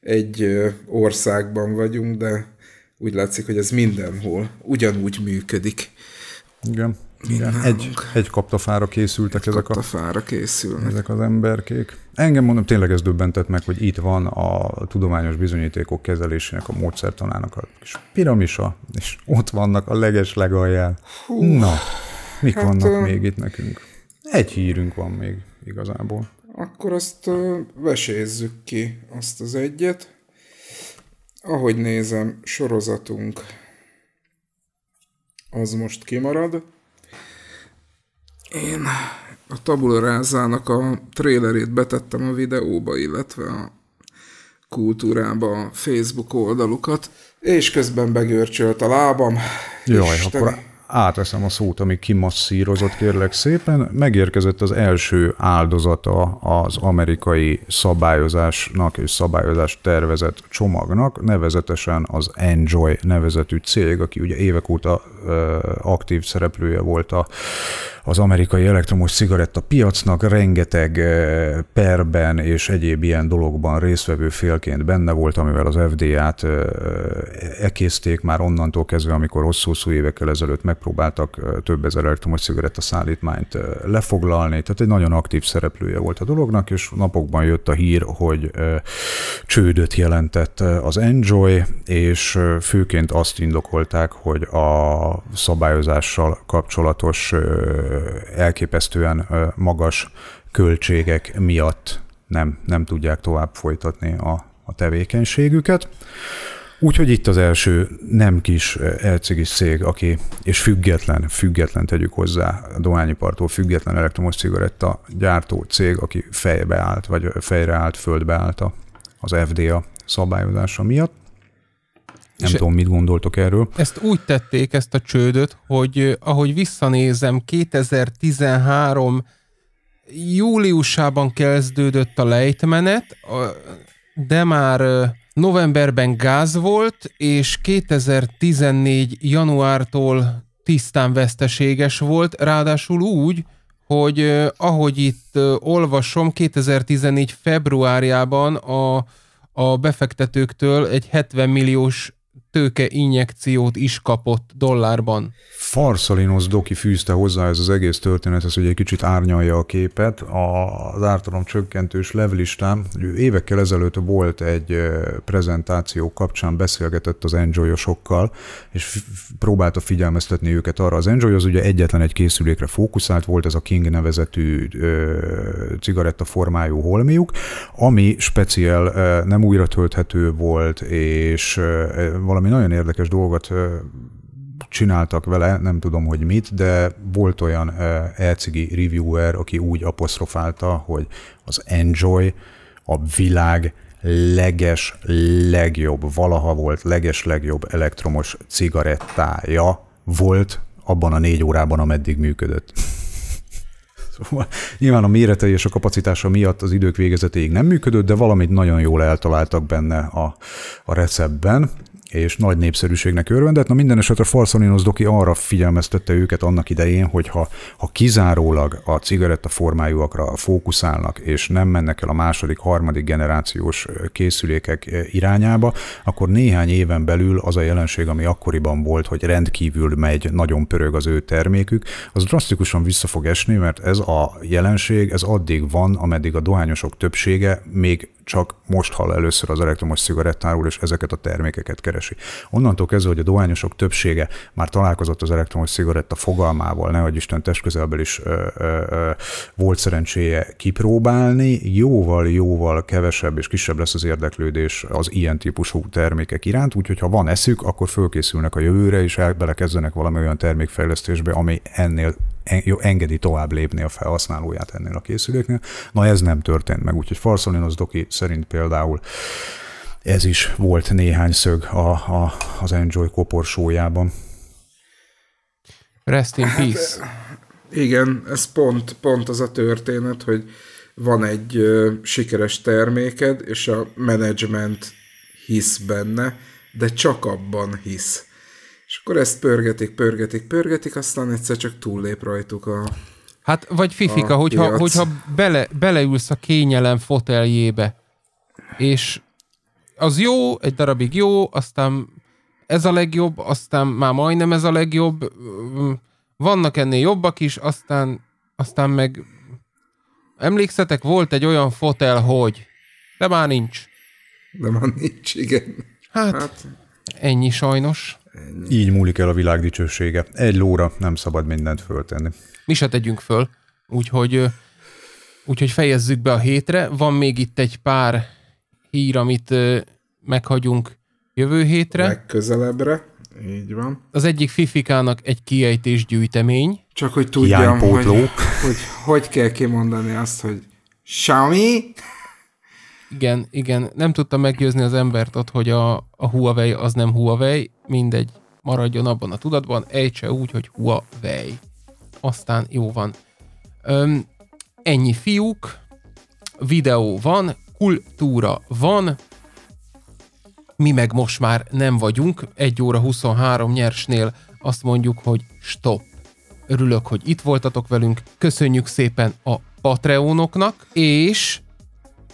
S1: egy országban vagyunk, de úgy látszik, hogy ez mindenhol ugyanúgy működik. Igen. Igen. Egy, egy kaptafára készültek egy ezek kaptafára a... készülnek.
S3: Ezek az emberkék. Engem mondom, tényleg ez döbbentett meg, hogy itt van a tudományos bizonyítékok kezelésének a módszertanának a kis piramisa, és ott vannak a leges legalján. Hú, Na, mik hát, vannak uh, még itt nekünk? Egy hírünk van még igazából.
S1: Akkor azt uh, vesézzük ki, azt az egyet. Ahogy nézem, sorozatunk az most kimarad. Én a tabularázának a trailerét betettem a videóba, illetve a kultúrába a Facebook oldalukat, és közben begörcsölt a lábam.
S3: Jaj, Isten, akkor átveszem a szót, ami kimasszírozott, kérlek szépen. Megérkezett az első áldozata az amerikai szabályozásnak és szabályozás tervezett csomagnak, nevezetesen az Enjoy nevezetű cég, aki ugye évek óta ö, aktív szereplője volt a, az amerikai elektromos cigaretta piacnak, rengeteg ö, perben és egyéb ilyen dologban résztvevő félként benne volt, amivel az FDA-t ekészték már onnantól kezdve, amikor hosszú-hosszú évekkel ezelőtt meg megpróbáltak több ezer elektromos cigaretta szállítmányt lefoglalni, tehát egy nagyon aktív szereplője volt a dolognak, és napokban jött a hír, hogy csődöt jelentett az Enjoy, és főként azt indokolták, hogy a szabályozással kapcsolatos elképesztően magas költségek miatt nem, nem tudják tovább folytatni a, a tevékenységüket. Úgyhogy itt az első nem kis elcigis cég, aki, és független, független tegyük hozzá, a dohányipartól független elektromos cigaretta gyártó cég, aki fejbe állt, vagy fejre állt, földbe állt az FDA szabályozása miatt. Nem tudom, mit gondoltok erről.
S2: Ezt úgy tették, ezt a csődöt, hogy ahogy visszanézem, 2013 júliusában kezdődött a lejtmenet, de már Novemberben gáz volt, és 2014. januártól tisztán veszteséges volt, ráadásul úgy, hogy ahogy itt olvasom, 2014. februárjában a, a befektetőktől egy 70 milliós tőke injekciót is kapott dollárban.
S3: Farszalinos Doki fűzte hozzá ez az egész történethez, hogy egy kicsit árnyalja a képet. Az ártalom csökkentős levlistám, évekkel ezelőtt volt egy prezentáció kapcsán beszélgetett az enjoyosokkal, és próbálta figyelmeztetni őket arra. Az enjoy az ugye egyetlen egy készülékre fókuszált volt, ez a King nevezetű cigaretta formájú holmiuk, ami speciál nem újra tölthető volt, és valami nagyon érdekes dolgot csináltak vele, nem tudom, hogy mit, de volt olyan elcigi reviewer, aki úgy apostrofálta, hogy az Enjoy a világ leges, legjobb, valaha volt leges, legjobb elektromos cigarettája volt abban a négy órában, ameddig működött. Szóval nyilván a méretei és a kapacitása miatt az idők végezetéig nem működött, de valamit nagyon jól eltaláltak benne a, a receptben, és nagy népszerűségnek örvendett. Na minden esetre Farsoninos Doki arra figyelmeztette őket annak idején, hogy ha, ha kizárólag a cigaretta formájúakra fókuszálnak, és nem mennek el a második, harmadik generációs készülékek irányába, akkor néhány éven belül az a jelenség, ami akkoriban volt, hogy rendkívül megy, nagyon pörög az ő termékük, az drasztikusan vissza fog esni, mert ez a jelenség, ez addig van, ameddig a dohányosok többsége még csak most hall először az elektromos cigarettáról, és ezeket a termékeket keresi. Onnantól kezdve, hogy a dohányosok többsége már találkozott az elektromos cigaretta fogalmával, nehogy Isten testközelből is ö, ö, ö, volt szerencséje kipróbálni, jóval-jóval kevesebb és kisebb lesz az érdeklődés az ilyen típusú termékek iránt, úgyhogy ha van eszük, akkor fölkészülnek a jövőre, és belekezdenek valami olyan termékfejlesztésbe, ami ennél engedi tovább lépni a felhasználóját ennél a készüléknél. Na ez nem történt meg, úgyhogy Farsolinos Doki szerint például ez is volt néhány szög a, a, az Enjoy koporsójában.
S2: Rest in hát, peace. Hát,
S1: igen, ez pont, pont az a történet, hogy van egy ö, sikeres terméked, és a menedzsment hisz benne, de csak abban hisz. És akkor ezt pörgetik, pörgetik, pörgetik, aztán egyszer csak túllép rajtuk a...
S2: Hát, vagy fifika, a hogyha, hogyha bele, beleülsz a kényelem foteljébe, és az jó, egy darabig jó, aztán ez a legjobb, aztán már majdnem ez a legjobb, mm, vannak ennél jobbak is, aztán, aztán meg emlékszetek, volt egy olyan fotel, hogy de már nincs. De már nincs, igen. Hát, hát ennyi sajnos.
S3: Így múlik el a világ dicsősége. Egy lóra nem szabad mindent föltenni.
S2: Mi se tegyünk föl, úgyhogy, úgyhogy fejezzük be a hétre. Van még itt egy pár hír, amit meghagyunk jövő hétre.
S1: Legközelebbre. Így van.
S2: Az egyik Fifikának egy kiejtés gyűjtemény. Csak hogy tudjam, hogy,
S1: hogy hogy kell kimondani azt, hogy
S2: Xiaomi? Igen, igen. Nem tudta meggyőzni az embert ott, hogy a, a Huawei az nem Huawei, mindegy, maradjon abban a tudatban, ejtse úgy, hogy Huawei. Aztán jó van. Öm, ennyi fiúk, videó van, kultúra van, mi meg most már nem vagyunk, 1 óra 23 nyersnél azt mondjuk, hogy stop. Örülök, hogy itt voltatok velünk, köszönjük szépen a Patreonoknak, és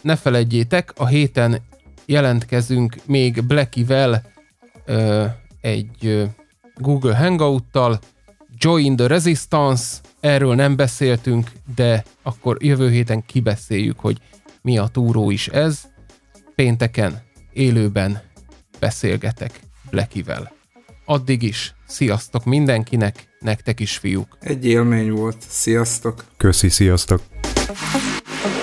S2: ne felejtjétek, a héten jelentkezünk még Blackivel ö, egy ö, Google Hangout-tal, Join the Resistance, erről nem beszéltünk, de akkor jövő héten kibeszéljük, hogy mi a túró is ez. Pénteken élőben beszélgetek Blackivel. Addig is, sziasztok mindenkinek, nektek is fiúk.
S1: Egy élmény volt, sziasztok.
S3: Köszi, sziasztok.